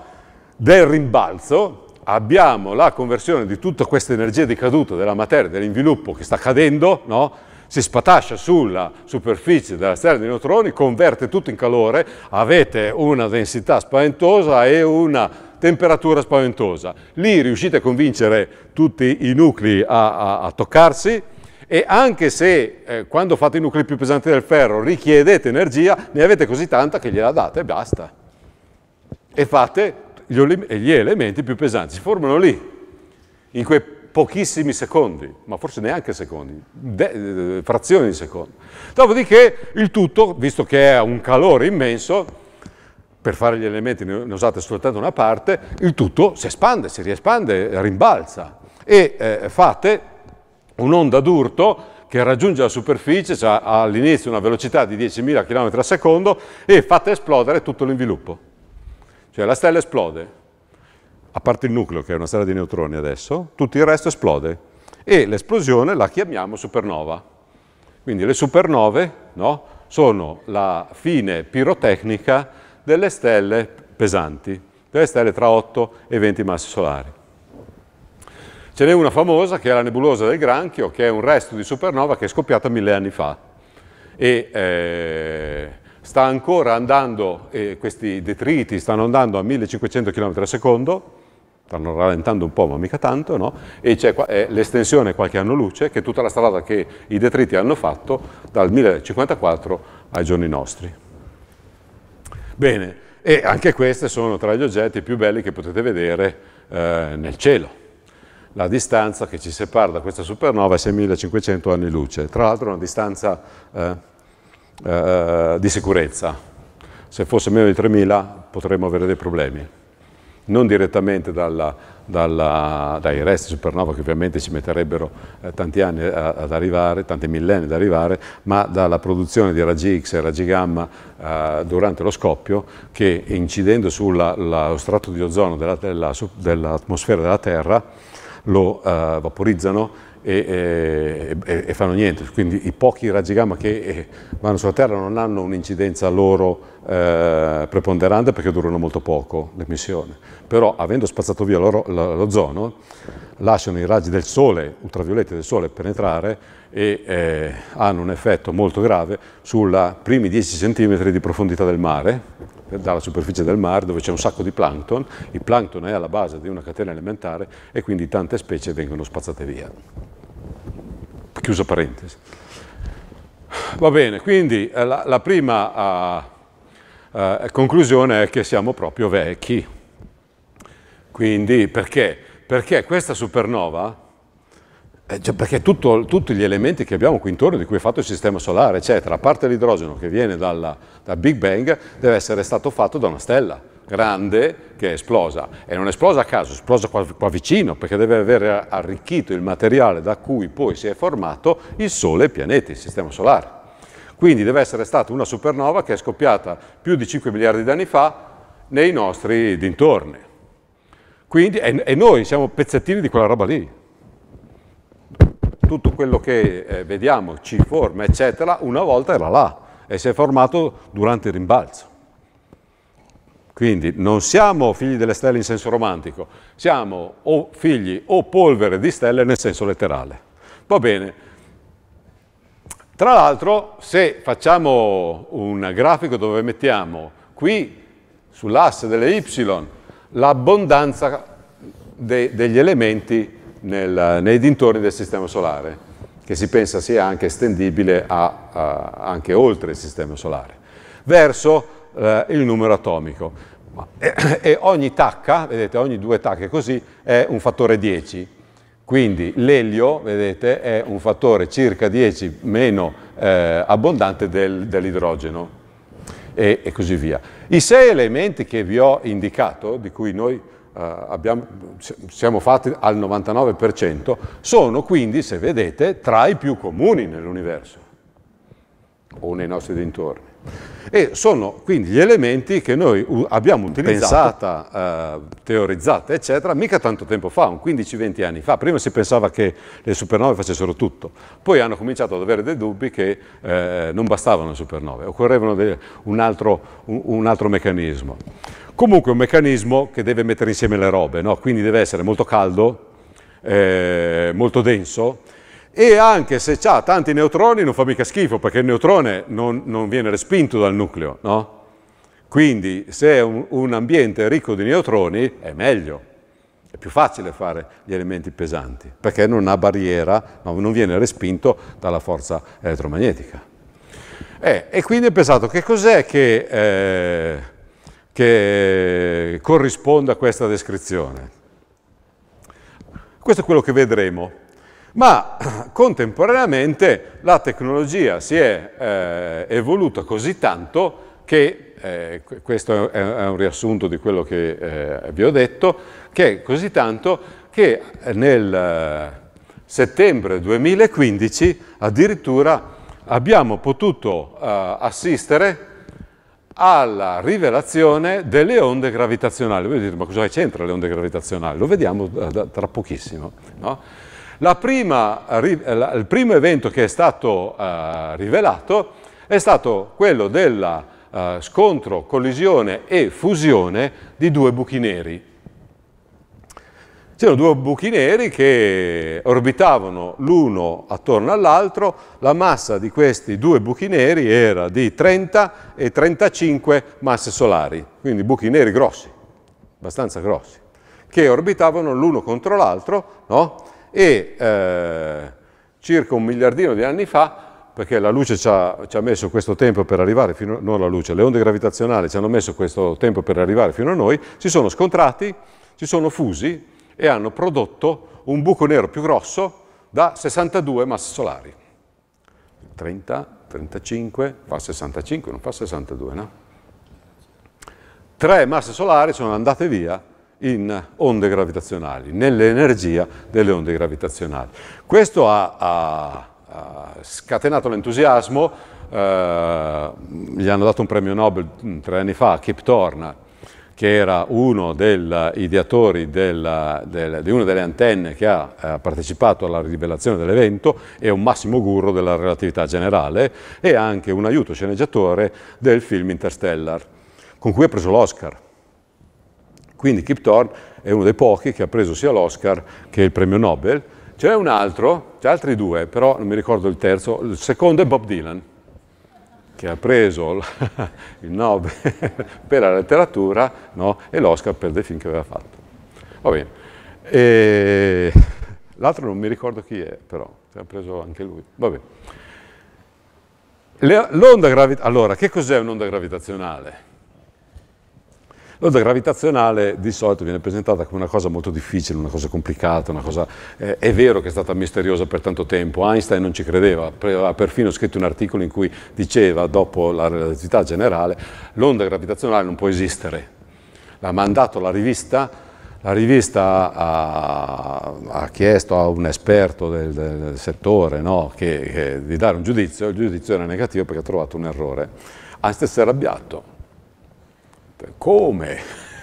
del rimbalzo abbiamo la conversione di tutta questa energia di caduta della materia, dell'inviluppo che sta cadendo, no? si spatascia sulla superficie della stella di neutroni, converte tutto in calore, avete una densità spaventosa e una temperatura spaventosa. Lì riuscite a convincere tutti i nuclei a, a, a toccarsi, e anche se eh, quando fate i nuclei più pesanti del ferro richiedete energia, ne avete così tanta che gliela date e basta. E fate gli elementi più pesanti si formano lì, in quei pochissimi secondi, ma forse neanche secondi, eh, frazioni di secondo. Dopodiché il tutto, visto che è un calore immenso, per fare gli elementi ne usate soltanto una parte, il tutto si espande, si riespande, rimbalza e eh, fate un'onda d'urto che raggiunge la superficie, cioè all'inizio una velocità di 10.000 km al secondo e fate esplodere tutto l'inviluppo. Cioè la stella esplode, a parte il nucleo che è una stella di neutroni adesso, tutto il resto esplode e l'esplosione la chiamiamo supernova. Quindi le supernove no, sono la fine pirotecnica delle stelle pesanti, delle stelle tra 8 e 20 masse solari. Ce n'è una famosa che è la nebulosa del Granchio, che è un resto di supernova che è scoppiata mille anni fa. E, eh, sta ancora andando, eh, questi detriti stanno andando a 1500 km al secondo, stanno rallentando un po' ma mica tanto, no? e c'è l'estensione qualche anno luce che è tutta la strada che i detriti hanno fatto dal 1054 ai giorni nostri. Bene, e anche queste sono tra gli oggetti più belli che potete vedere eh, nel cielo. La distanza che ci separa da questa supernova è 6500 anni luce, tra l'altro una distanza... Eh, eh, eh, di sicurezza. Se fosse meno di 3.000 potremmo avere dei problemi, non direttamente dalla, dalla, dai resti supernova che ovviamente ci metterebbero eh, tanti anni a, eh, ad arrivare, tanti millenni ad arrivare, ma dalla produzione di raggi X e raggi gamma eh, durante lo scoppio che incidendo sullo strato di ozono della, della, dell'atmosfera della Terra lo eh, vaporizzano e, e, e, fanno niente, quindi i pochi raggi gamma che eh, vanno sulla Terra non hanno un'incidenza loro eh, preponderante perché durano molto poco l'emissione, però avendo spazzato via l'ozono lasciano i raggi del Sole, ultravioletti del Sole penetrare e eh, hanno un effetto molto grave sui primi 10 cm di profondità del mare, dalla superficie del mare dove c'è un sacco di plankton, il plankton è alla base di una catena elementare e quindi tante specie vengono spazzate via. Chiusa parentesi. Va bene, quindi eh, la, la prima uh, uh, conclusione è che siamo proprio vecchi. Quindi perché? Perché questa supernova eh, cioè perché tutto, tutti gli elementi che abbiamo qui intorno, di cui è fatto il sistema solare, eccetera, a parte l'idrogeno che viene dalla, dal Big Bang, deve essere stato fatto da una stella grande che è esplosa. E non è esplosa a caso, è esplosa qua, qua vicino, perché deve aver arricchito il materiale da cui poi si è formato il Sole e i pianeti, il sistema solare. Quindi deve essere stata una supernova che è scoppiata più di 5 miliardi di anni fa nei nostri dintorni. Quindi, e, e noi siamo pezzettini di quella roba lì tutto quello che eh, vediamo, ci forma, eccetera, una volta era là e si è formato durante il rimbalzo. Quindi non siamo figli delle stelle in senso romantico, siamo o figli o polvere di stelle nel senso letterale. Va bene. Tra l'altro, se facciamo un grafico dove mettiamo qui sull'asse delle y l'abbondanza de degli elementi nel, nei dintorni del Sistema Solare, che si pensa sia anche estendibile a, a, anche oltre il Sistema Solare, verso eh, il numero atomico. E, eh, e ogni tacca, vedete, ogni due tacche così, è un fattore 10, quindi l'elio, vedete, è un fattore circa 10 meno eh, abbondante del, dell'idrogeno e, e, così via. I sei elementi che vi ho indicato, di cui noi eh, abbiamo, siamo fatti al 99%, sono quindi, se vedete, tra i più comuni nell'universo o nei nostri dintorni. E sono quindi gli elementi che noi abbiamo utilizzato, pensata, eh, teorizzata, eccetera, mica tanto tempo fa, un 15-20 anni fa. Prima si pensava che le supernove facessero tutto, poi hanno cominciato ad avere dei dubbi che eh, non bastavano le supernove, occorrevano un, altro, un, un altro meccanismo. Comunque è un meccanismo che deve mettere insieme le robe, no? quindi deve essere molto caldo, eh, molto denso, e anche se ha tanti neutroni non fa mica schifo, perché il neutrone non, non viene respinto dal nucleo, no? Quindi se è un, un, ambiente ricco di neutroni è meglio, è più facile fare gli elementi pesanti, perché non ha barriera, ma non viene respinto dalla forza elettromagnetica. Eh, e quindi ho pensato che cos'è che... Eh, che corrisponda a questa descrizione. Questo è quello che vedremo. Ma contemporaneamente la tecnologia si è eh, evoluta così tanto che, eh, questo è un riassunto di quello che eh, vi ho detto, che così tanto che nel eh, settembre 2015 addirittura abbiamo potuto eh, assistere alla rivelazione delle onde gravitazionali. Voi dire, ma cosa c'entra le onde gravitazionali? Lo vediamo eh, tra pochissimo. No? Prima, eh, il primo evento che è stato eh, rivelato è stato quello della eh, scontro, collisione e fusione di due buchi neri. C'erano due buchi neri che orbitavano l'uno attorno all'altro, la massa di questi due buchi neri era di 30 e 35 masse solari, quindi buchi neri grossi, abbastanza grossi, che orbitavano l'uno contro l'altro no? e eh, circa un miliardino di anni fa perché la luce ci ha, ci ha, messo questo tempo per arrivare fino a noi, la luce, le onde gravitazionali ci hanno messo questo tempo per arrivare fino a noi, si sono scontrati, si sono fusi e hanno prodotto un buco nero più grosso da 62 masse solari. 30, 35, fa 65, non fa 62, no? Tre masse solari sono andate via in onde gravitazionali, nell'energia delle onde gravitazionali. Questo ha, ha, ha scatenato l'entusiasmo, eh, gli hanno dato un premio Nobel mm, tre anni fa, Kip Thorne, che era uno degli eh, ideatori della, della, di una delle antenne che ha eh, partecipato alla rivelazione dell'evento, è un massimo guru della relatività generale e anche un aiuto sceneggiatore del film Interstellar, con cui ha preso l'Oscar. Quindi Kip Thorne è uno dei pochi che ha preso sia l'Oscar che il premio Nobel. C'è un altro, c'è altri due, però non mi ricordo il terzo, il secondo è Bob Dylan che ha preso <laughs> il Nobel <laughs> per la letteratura no? e l'Oscar per dei film che aveva fatto. Va bene. E... L'altro non mi ricordo chi è, però, ha preso anche lui. Va bene. L'onda gravitazionale. Allora, che cos'è un'onda gravitazionale? L'onda gravitazionale di solito viene presentata come una cosa molto difficile, una cosa complicata, una cosa... Eh, è vero che è stata misteriosa per tanto tempo, Einstein non ci credeva, ha perfino scritto un articolo in cui diceva, dopo la relatività generale, l'onda gravitazionale non può esistere. L'ha mandato la rivista, la rivista ha, ha chiesto a un esperto del, del settore no, che, che, di dare un giudizio, il giudizio era negativo perché ha trovato un errore. Einstein si è arrabbiato come <laughs>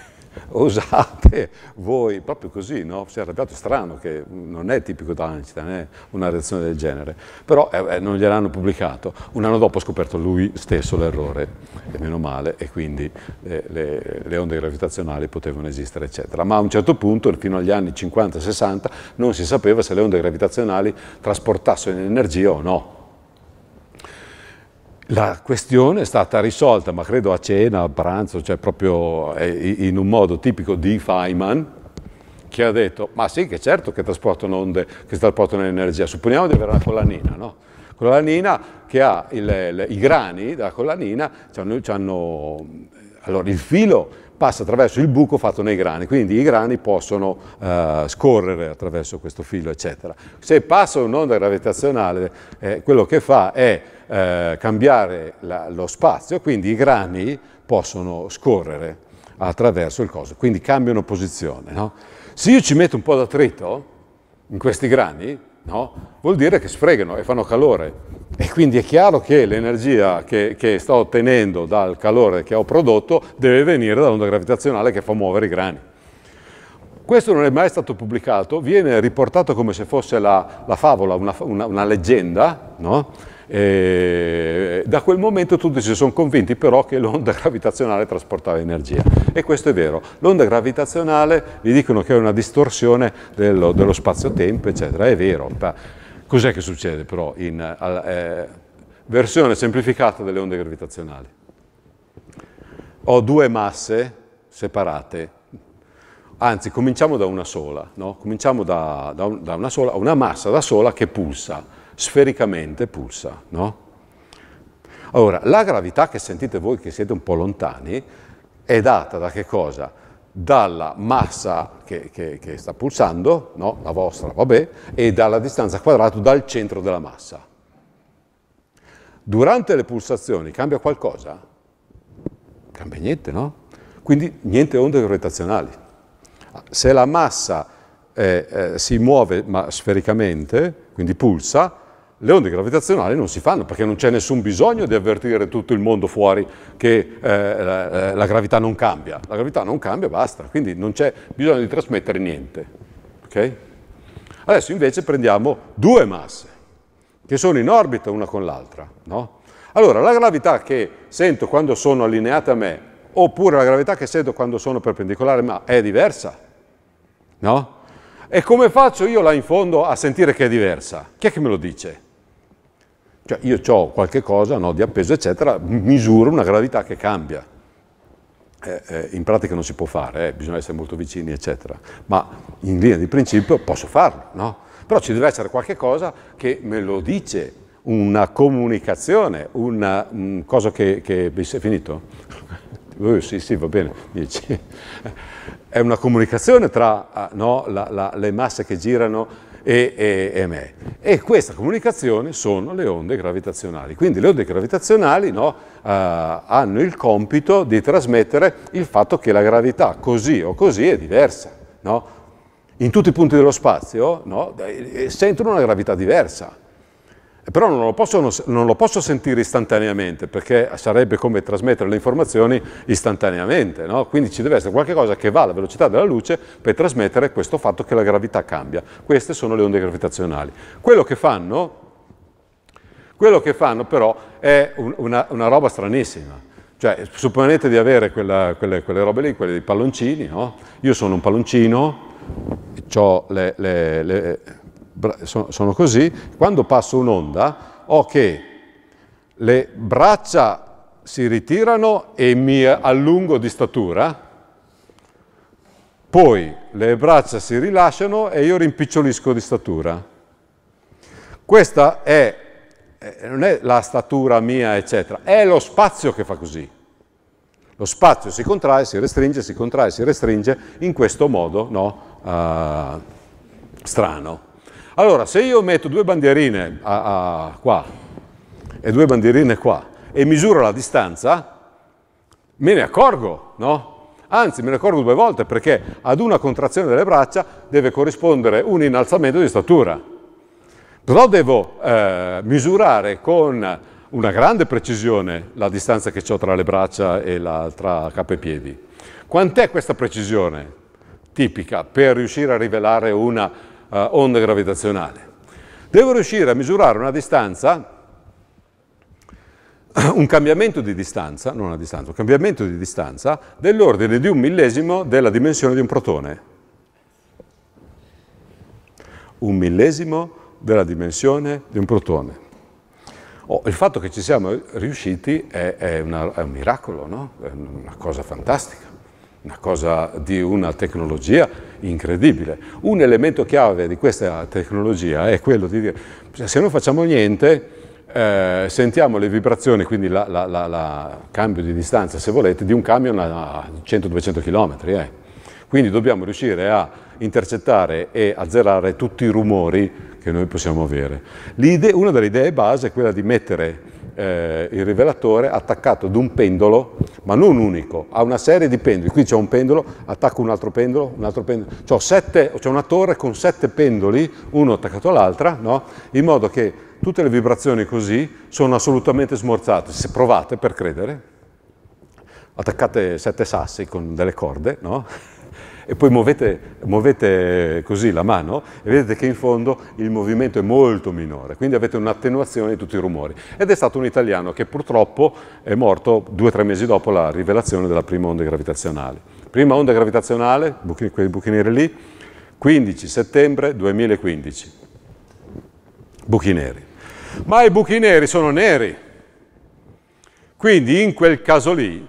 osate voi, proprio così, no? si è arrabbiato, strano che non è tipico da Einstein eh? una reazione del genere, però eh, eh, non gliel'hanno pubblicato, un anno dopo ha scoperto lui stesso l'errore, e meno male, e quindi eh, le, le, onde gravitazionali potevano esistere, eccetera. Ma a un certo punto, fino agli anni 50-60, non si sapeva se le onde gravitazionali trasportassero energia o no, la questione è stata risolta, ma credo a cena, a pranzo, cioè proprio eh, in un modo tipico di Feynman, che ha detto, ma sì che certo che trasportano onde, che trasportano energia, supponiamo di avere una collanina, no? Collanina che ha il, il, i grani della collanina, c hanno, allora il filo passa attraverso il buco fatto nei grani, quindi i grani possono eh, scorrere attraverso questo filo, eccetera. Se passa un'onda gravitazionale, eh, quello che fa è eh, cambiare la, lo spazio, quindi i grani possono scorrere attraverso il coso, quindi cambiano posizione. No? Se io ci metto un po' d'attrito in questi grani, no? vuol dire che sfregano e fanno calore. E quindi è chiaro che l'energia che, che, sto ottenendo dal calore che ho prodotto deve venire dall'onda gravitazionale che fa muovere i grani. Questo non è mai stato pubblicato, viene riportato come se fosse la, la favola, una, una, una leggenda, no? E eh, da quel momento tutti si sono convinti però che l'onda <laughs> gravitazionale trasportava energia e questo è vero, l'onda gravitazionale vi dicono che è una distorsione dello, dello spazio-tempo eccetera, è vero, cos'è che succede però in eh, versione semplificata delle onde gravitazionali? Ho due masse separate, anzi cominciamo da una sola, no? cominciamo da, da, un, da una sola, una massa da sola che pulsa sfericamente pulsa, no? Allora, la gravità che sentite voi che siete un po' lontani è data da che cosa? Dalla massa che, che, che sta pulsando, no? la vostra, vabbè, e dalla distanza quadrata dal centro della massa. Durante le pulsazioni cambia qualcosa? Cambia niente, no? Quindi niente onde gravitazionali. Se la massa eh, eh, si muove ma sfericamente, quindi pulsa, le onde gravitazionali non si fanno perché non c'è nessun bisogno di avvertire tutto il mondo fuori che eh, la, la, gravità non cambia. La gravità non cambia, basta, quindi non c'è bisogno di trasmettere niente. Okay? Adesso invece prendiamo due masse che sono in orbita una con l'altra. No? Allora, la gravità che sento quando sono allineate a me oppure la gravità che sento quando sono perpendicolare me è diversa? No? E come faccio io là in fondo a sentire che è diversa? Chi è che me lo dice? Cioè io ho qualche cosa, no, di appeso, eccetera, misuro una gravità che cambia. Eh, eh, in pratica non si può fare, eh, bisogna essere molto vicini, eccetera. Ma in linea di principio posso farlo, no? Però ci deve essere qualche cosa che me lo dice, una comunicazione, una um, mm, cosa che, che... Sei finito? Uh, <laughs> sì, sì, va bene, dici. <laughs> È una comunicazione tra ah, no, la, la, le masse che girano e, e, e me. E questa comunicazione sono le onde gravitazionali. Quindi le onde gravitazionali no, eh, hanno il compito di trasmettere il fatto che la gravità così o così è diversa. No? In tutti i punti dello spazio no, eh, sentono una gravità diversa però non lo, posso, non lo, posso, sentire istantaneamente, perché sarebbe come trasmettere le informazioni istantaneamente, no? quindi ci deve essere qualcosa che va alla velocità della luce per trasmettere questo fatto che la gravità cambia. Queste sono le onde gravitazionali. Quello che fanno, quello che fanno però è un, una, una, roba stranissima. Cioè, supponete di avere quella, quelle, quelle, robe lì, quelle dei palloncini, no? Io sono un palloncino, ho le, le, le sono così, quando passo un'onda ho che le braccia si ritirano e mi allungo di statura, poi le braccia si rilasciano e io rimpicciolisco di statura. Questa è, eh, non è la statura mia, eccetera, è lo spazio che fa così. Lo spazio si contrae, si restringe, si contrae, si restringe in questo modo no? uh, strano. Allora, se io metto due bandierine a, a, qua e due bandierine qua e misuro la distanza, me ne accorgo, no? Anzi, me ne accorgo due volte perché ad una contrazione delle braccia deve corrispondere un innalzamento di statura. Però devo eh, misurare con una grande precisione la distanza che ho tra le braccia e la, tra capo e piedi. Quant'è questa precisione tipica per riuscire a rivelare una eh, onda gravitazionale. Devo riuscire a misurare una distanza, <clears throat> un cambiamento di distanza, non una distanza, un cambiamento di distanza dell'ordine di un millesimo della dimensione di un protone. Un millesimo della dimensione di un protone. Oh, il fatto che ci siamo riusciti è, è, una, è un miracolo, no? è una cosa fantastica una cosa di una tecnologia incredibile. Un elemento chiave di questa tecnologia è quello di dire, se non facciamo niente, eh, sentiamo le vibrazioni, quindi il cambio di distanza, se volete, di un camion a 100-200 km. Eh. Quindi dobbiamo riuscire a intercettare e azzerare tutti i rumori che noi possiamo avere. una delle idee base è quella di mettere eh, il rivelatore attaccato ad un pendolo, ma non unico, a una serie di pendoli. Qui c'è un pendolo, attacco un altro pendolo, un altro pendolo. C'è una torre con sette pendoli, uno attaccato all'altra, no? in modo che tutte le vibrazioni così sono assolutamente smorzate. Se provate per credere, attaccate sette sassi con delle corde, no? e poi muovete, muovete così la mano e vedete che in fondo il movimento è molto minore, quindi avete un'attenuazione di tutti i rumori. Ed è stato un italiano che purtroppo è morto due o tre mesi dopo la rivelazione della prima onda gravitazionale. Prima onda gravitazionale, buchi, quei buchi neri lì, 15 settembre 2015. Buchi neri. Ma i buchi neri sono neri. Quindi in quel caso lì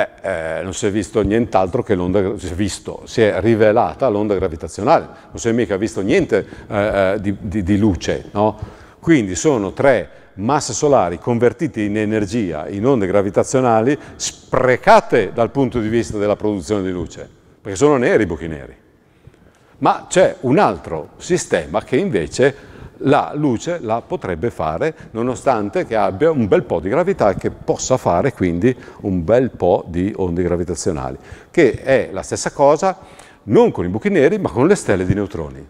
eh, eh, non si è visto nient'altro che l'onda, si è visto, si è rivelata l'onda gravitazionale, non si è mica visto niente eh, eh, di, di, di, luce, no? Quindi sono tre masse solari convertite in energia, in onde gravitazionali, sprecate dal punto di vista della produzione di luce, perché sono neri i buchi neri. Ma c'è un altro sistema che invece la luce la potrebbe fare nonostante che abbia un bel po' di gravità e che possa fare quindi un bel po' di onde gravitazionali, che è la stessa cosa non con i buchi neri ma con le stelle di neutroni.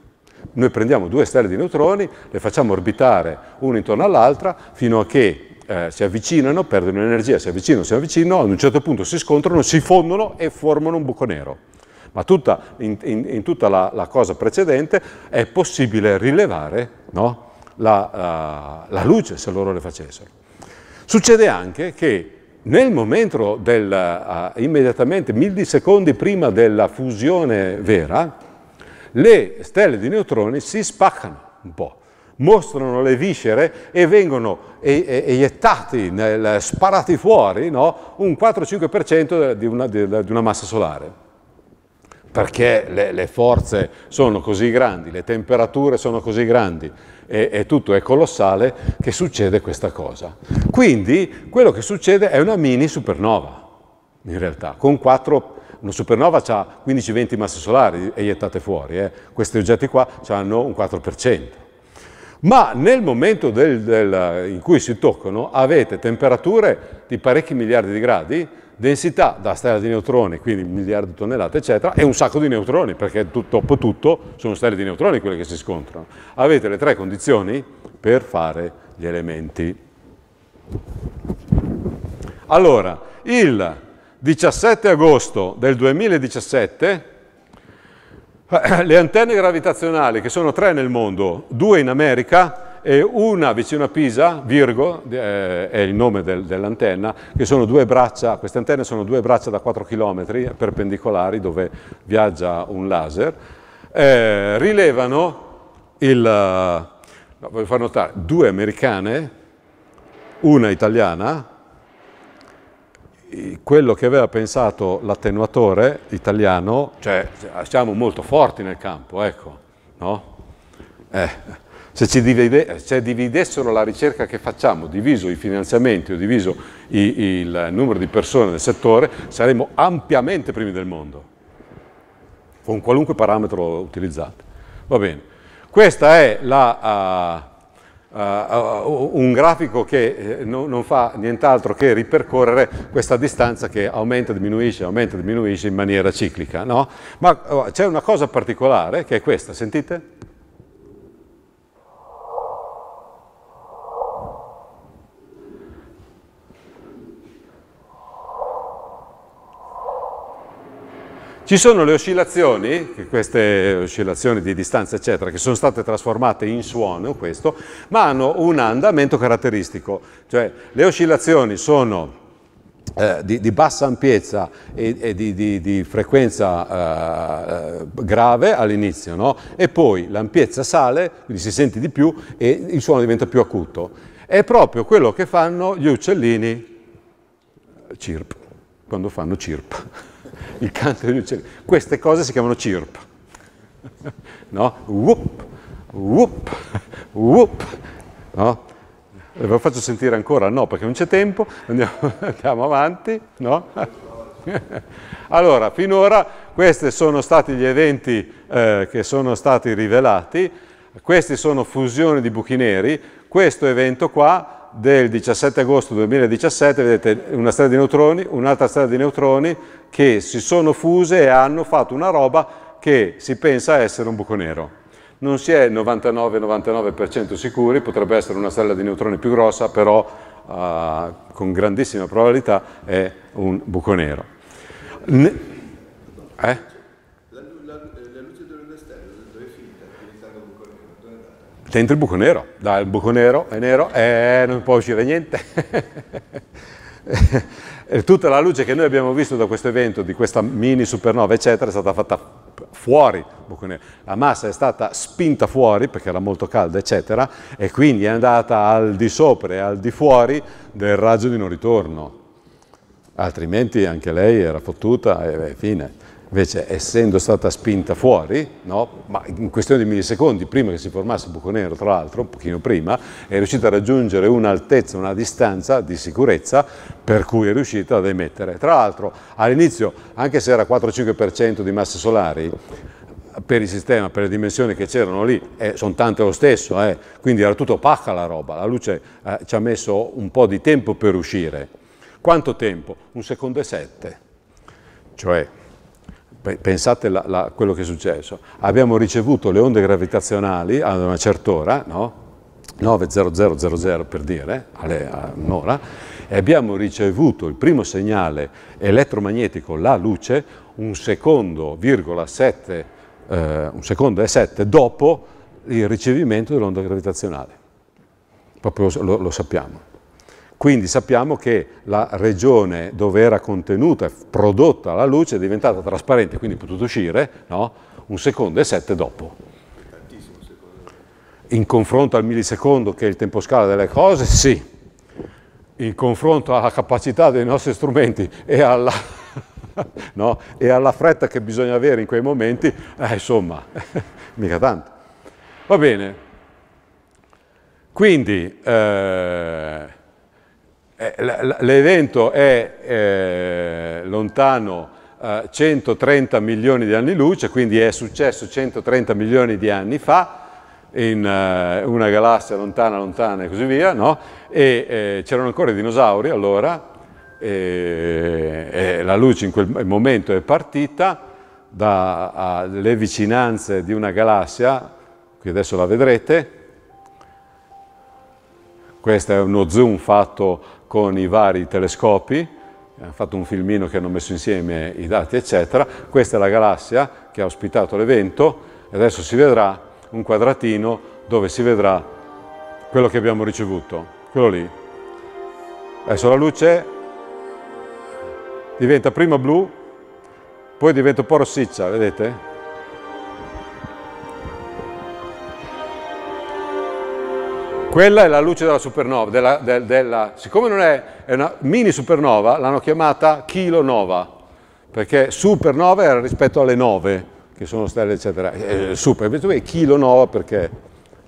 Noi prendiamo due stelle di neutroni, le facciamo orbitare una intorno all'altra fino a che eh, si avvicinano, perdono energia, si avvicinano, si avvicinano, ad un certo punto si scontrano, si fondono e formano un buco nero. Ma tutta, in, in, in, tutta la, la cosa precedente è possibile rilevare no? la, uh, la luce se loro le facessero. Succede anche che nel momento del, uh, immediatamente millisecondi prima della fusione vera, le stelle di neutroni si spaccano un po', mostrano le viscere e vengono e, e, eiettati, nel, sparati fuori no? un 4-5% di, di, di una massa solare perché le, le, forze sono così grandi, le temperature sono così grandi e, e tutto è colossale che succede questa cosa. Quindi quello che succede è una mini supernova in realtà, con 4 una supernova ha 15-20 masse solari eiettate fuori, eh. questi oggetti qua hanno un 4%. Ma nel momento del, del, in cui si toccano avete temperature di parecchi miliardi di gradi, densità da stella di neutroni, quindi miliardi di tonnellate, eccetera, e un sacco di neutroni, perché dopo tutto sono stelle di neutroni quelle che si scontrano. Avete le tre condizioni per fare gli elementi. Allora, il 17 agosto del 2017 eh, le antenne gravitazionali, che sono tre nel mondo, due in America, e una vicino a Pisa, Virgo, eh, è il nome del, dell'antenna, che sono due braccia, queste antenne sono due braccia da 4 km eh, perpendicolari dove viaggia un laser, eh, rilevano il, eh, no, voglio far notare, due americane, una italiana, quello che aveva pensato l'attenuatore italiano, cioè siamo molto forti nel campo, ecco, no? Eh. Se ci divide, se dividessero la ricerca che facciamo, diviso i finanziamenti o diviso i, il numero di persone nel settore, saremmo ampiamente primi del mondo, con qualunque parametro utilizzate. Va bene, questo è la, uh, uh, un grafico che eh, no, non fa nient'altro che ripercorrere questa distanza che aumenta, diminuisce, aumenta, diminuisce in maniera ciclica. No? Ma uh, c'è una cosa particolare che è questa, sentite? Ci sono le oscillazioni, queste oscillazioni di distanza eccetera, che sono state trasformate in suono, questo, ma hanno un andamento caratteristico, cioè le oscillazioni sono eh, di, di, bassa ampiezza e, e di, di, di, frequenza eh, eh grave all'inizio, no? e poi l'ampiezza sale, quindi si sente di più e il suono diventa più acuto. È proprio quello che fanno gli uccellini cirp, quando fanno chirp il canto degli uccelli. Queste cose si chiamano chirp. No? Whoop, whoop, whoop. No? Ve lo faccio sentire ancora? No, perché non c'è tempo. Andiamo, <laughs> andiamo avanti. No? Allora, finora questi sono stati gli eventi eh, che sono stati rivelati. Questi sono fusioni di buchi neri. Questo evento qua del 17 agosto 2017, vedete una stella di neutroni, un'altra stella di neutroni che si sono fuse e hanno fatto una roba che si pensa essere un buco nero. Non si è 99-99% sicuri, potrebbe essere una stella di neutroni più grossa, però eh, con grandissima probabilità è un buco nero. Ne eh? Te entri il buco nero, dai, il buco nero è nero, e eh, non può uscire niente. <laughs> Tutta la luce che noi abbiamo visto da questo evento, di questa mini supernova, eccetera, è stata fatta fuori, buco nero. La massa è stata spinta fuori, perché era molto calda, eccetera, e quindi è andata al di sopra e al di fuori del raggio di non ritorno. Altrimenti anche lei era fottuta e, e fine. Invece, essendo stata spinta fuori, no? ma in questione di millisecondi, prima che si formasse il buco nero, tra l'altro, un pochino prima, è riuscita a raggiungere un'altezza, una distanza di sicurezza per cui è riuscita ad emettere. Tra l'altro, all'inizio, anche se era 4-5% di masse solari, per il sistema, per le dimensioni che c'erano lì, eh, sono tante lo stesso, eh, quindi era tutto pacca la roba, la luce eh, ci ha messo un po' di tempo per uscire. Quanto tempo? Un secondo e sette, cioè pensate a quello che è successo, abbiamo ricevuto le onde gravitazionali ad una certa ora, no? 9.0000 per dire, alle, a un'ora, e abbiamo ricevuto il primo segnale elettromagnetico, la luce, un secondo, virgola, sette, eh, un secondo e sette dopo il ricevimento dell'onda gravitazionale. Proprio lo, lo sappiamo. Quindi sappiamo che la regione dove era contenuta e prodotta la luce è diventata trasparente, quindi è potuto uscire no? un secondo e sette dopo. In confronto al millisecondo, che è il tempo scala delle cose, sì. In confronto alla capacità dei nostri strumenti e alla, <laughs> no? e alla fretta che bisogna avere in quei momenti, eh, insomma, <laughs> mica tanto. Va bene. Quindi... Eh... Eh, l'evento è eh, lontano eh, 130 milioni di anni luce, quindi è successo 130 milioni di anni fa in eh, una galassia lontana, lontana e così via, no? E eh, c'erano ancora i dinosauri allora, e, e la luce in quel momento è partita dalle vicinanze di una galassia, qui adesso la vedrete, questo è uno zoom fatto con i vari telescopi, hanno fatto un filmino che hanno messo insieme i dati, eccetera. Questa è la galassia che ha ospitato l'evento e adesso si vedrà un quadratino dove si vedrà quello che abbiamo ricevuto, quello lì. Adesso la luce diventa prima blu, poi diventa un po' rossiccia, vedete? Quella è la luce della supernova, della, del, della, siccome non è, è una mini supernova, l'hanno chiamata Nova, perché supernova era rispetto alle nove, che sono stelle, eccetera, è eh, super, invece è Nova perché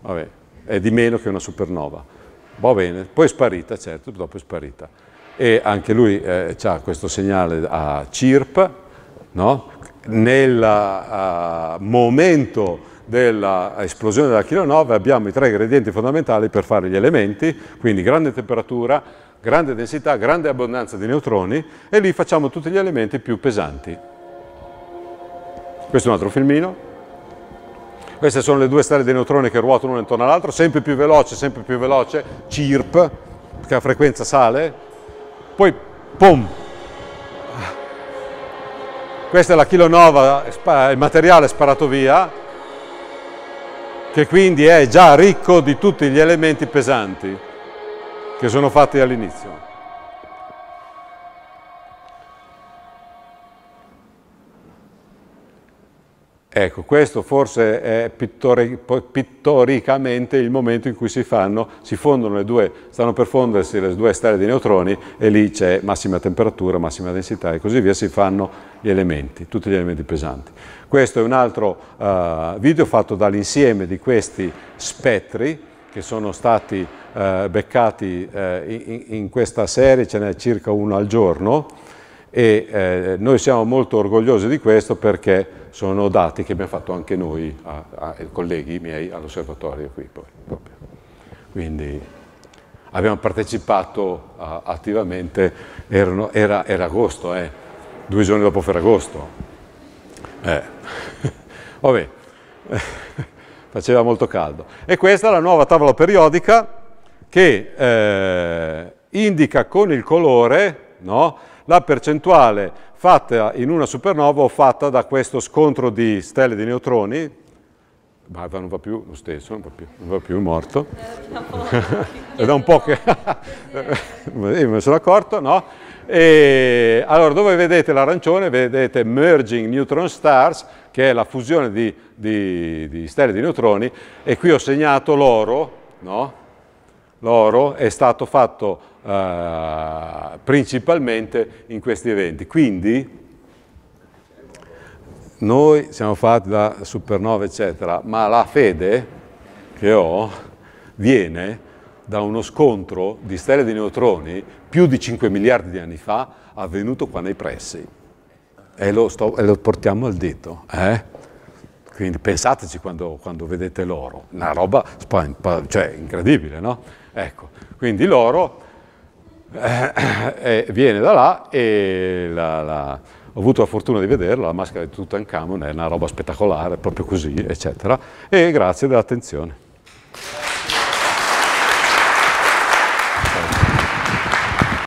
vabbè, è di meno che una supernova. Va bene, poi è sparita, certo, dopo è sparita. E anche lui eh, ha questo segnale a CIRP, no? nel uh, momento dell'esplosione della chilo 9 abbiamo i tre ingredienti fondamentali per fare gli elementi, quindi grande temperatura, grande densità, grande abbondanza di neutroni e lì facciamo tutti gli elementi più pesanti. Questo è un altro filmino. Queste sono le due stelle di neutroni che ruotano una intorno all'altra, sempre più veloce, sempre più veloce, CIRP, perché la frequenza sale. Poi, pom! Questa è la chilo 9, il materiale sparato via, che quindi è già ricco di tutti gli elementi pesanti che sono fatti all'inizio. Ecco, questo forse è pittori, pittoricamente il momento in cui si, fanno, si fondono le due, stanno per fondersi le due stelle di neutroni e lì c'è massima temperatura, massima densità e così via, si fanno gli elementi, tutti gli elementi pesanti. Questo è un altro uh, video fatto dall'insieme di questi spettri che sono stati uh, beccati uh, in, in questa serie, ce n'è circa uno al giorno, e eh, noi siamo molto orgogliosi di questo perché sono dati che abbiamo fatto anche noi, a, a, ai colleghi miei, all'osservatorio qui poi, Quindi abbiamo partecipato a, attivamente, erano, era, era, agosto, eh, due giorni dopo Ferragosto. Eh. <laughs> Vabbè, <laughs> faceva molto caldo. E questa è la nuova tavola periodica che eh, indica con il colore, no? la percentuale fatta in una supernova o fatta da questo scontro di stelle di neutroni, ma non va più lo stesso, non va più, non va più morto, <laughs> è da un po' che <laughs> io me ne sono accorto, no? E allora dove vedete l'arancione vedete Merging Neutron Stars, che è la fusione di, di, di stelle di neutroni, e qui ho segnato l'oro, no? L'oro è stato fatto eh, principalmente in questi eventi. Quindi noi siamo fatti da supernova, eccetera, ma la fede che ho viene da uno scontro di stelle di neutroni più di 5 miliardi di anni fa avvenuto qua nei pressi. E lo, sto, e lo portiamo al dito. Eh? Quindi pensateci quando, quando, vedete l'oro, una roba cioè, incredibile, no? Ecco, quindi l'oro eh, <coughs> eh, viene da là e la, la, ho avuto la fortuna di vederla, la maschera di Tutankhamon è una roba spettacolare, proprio così, eccetera. E grazie dell'attenzione.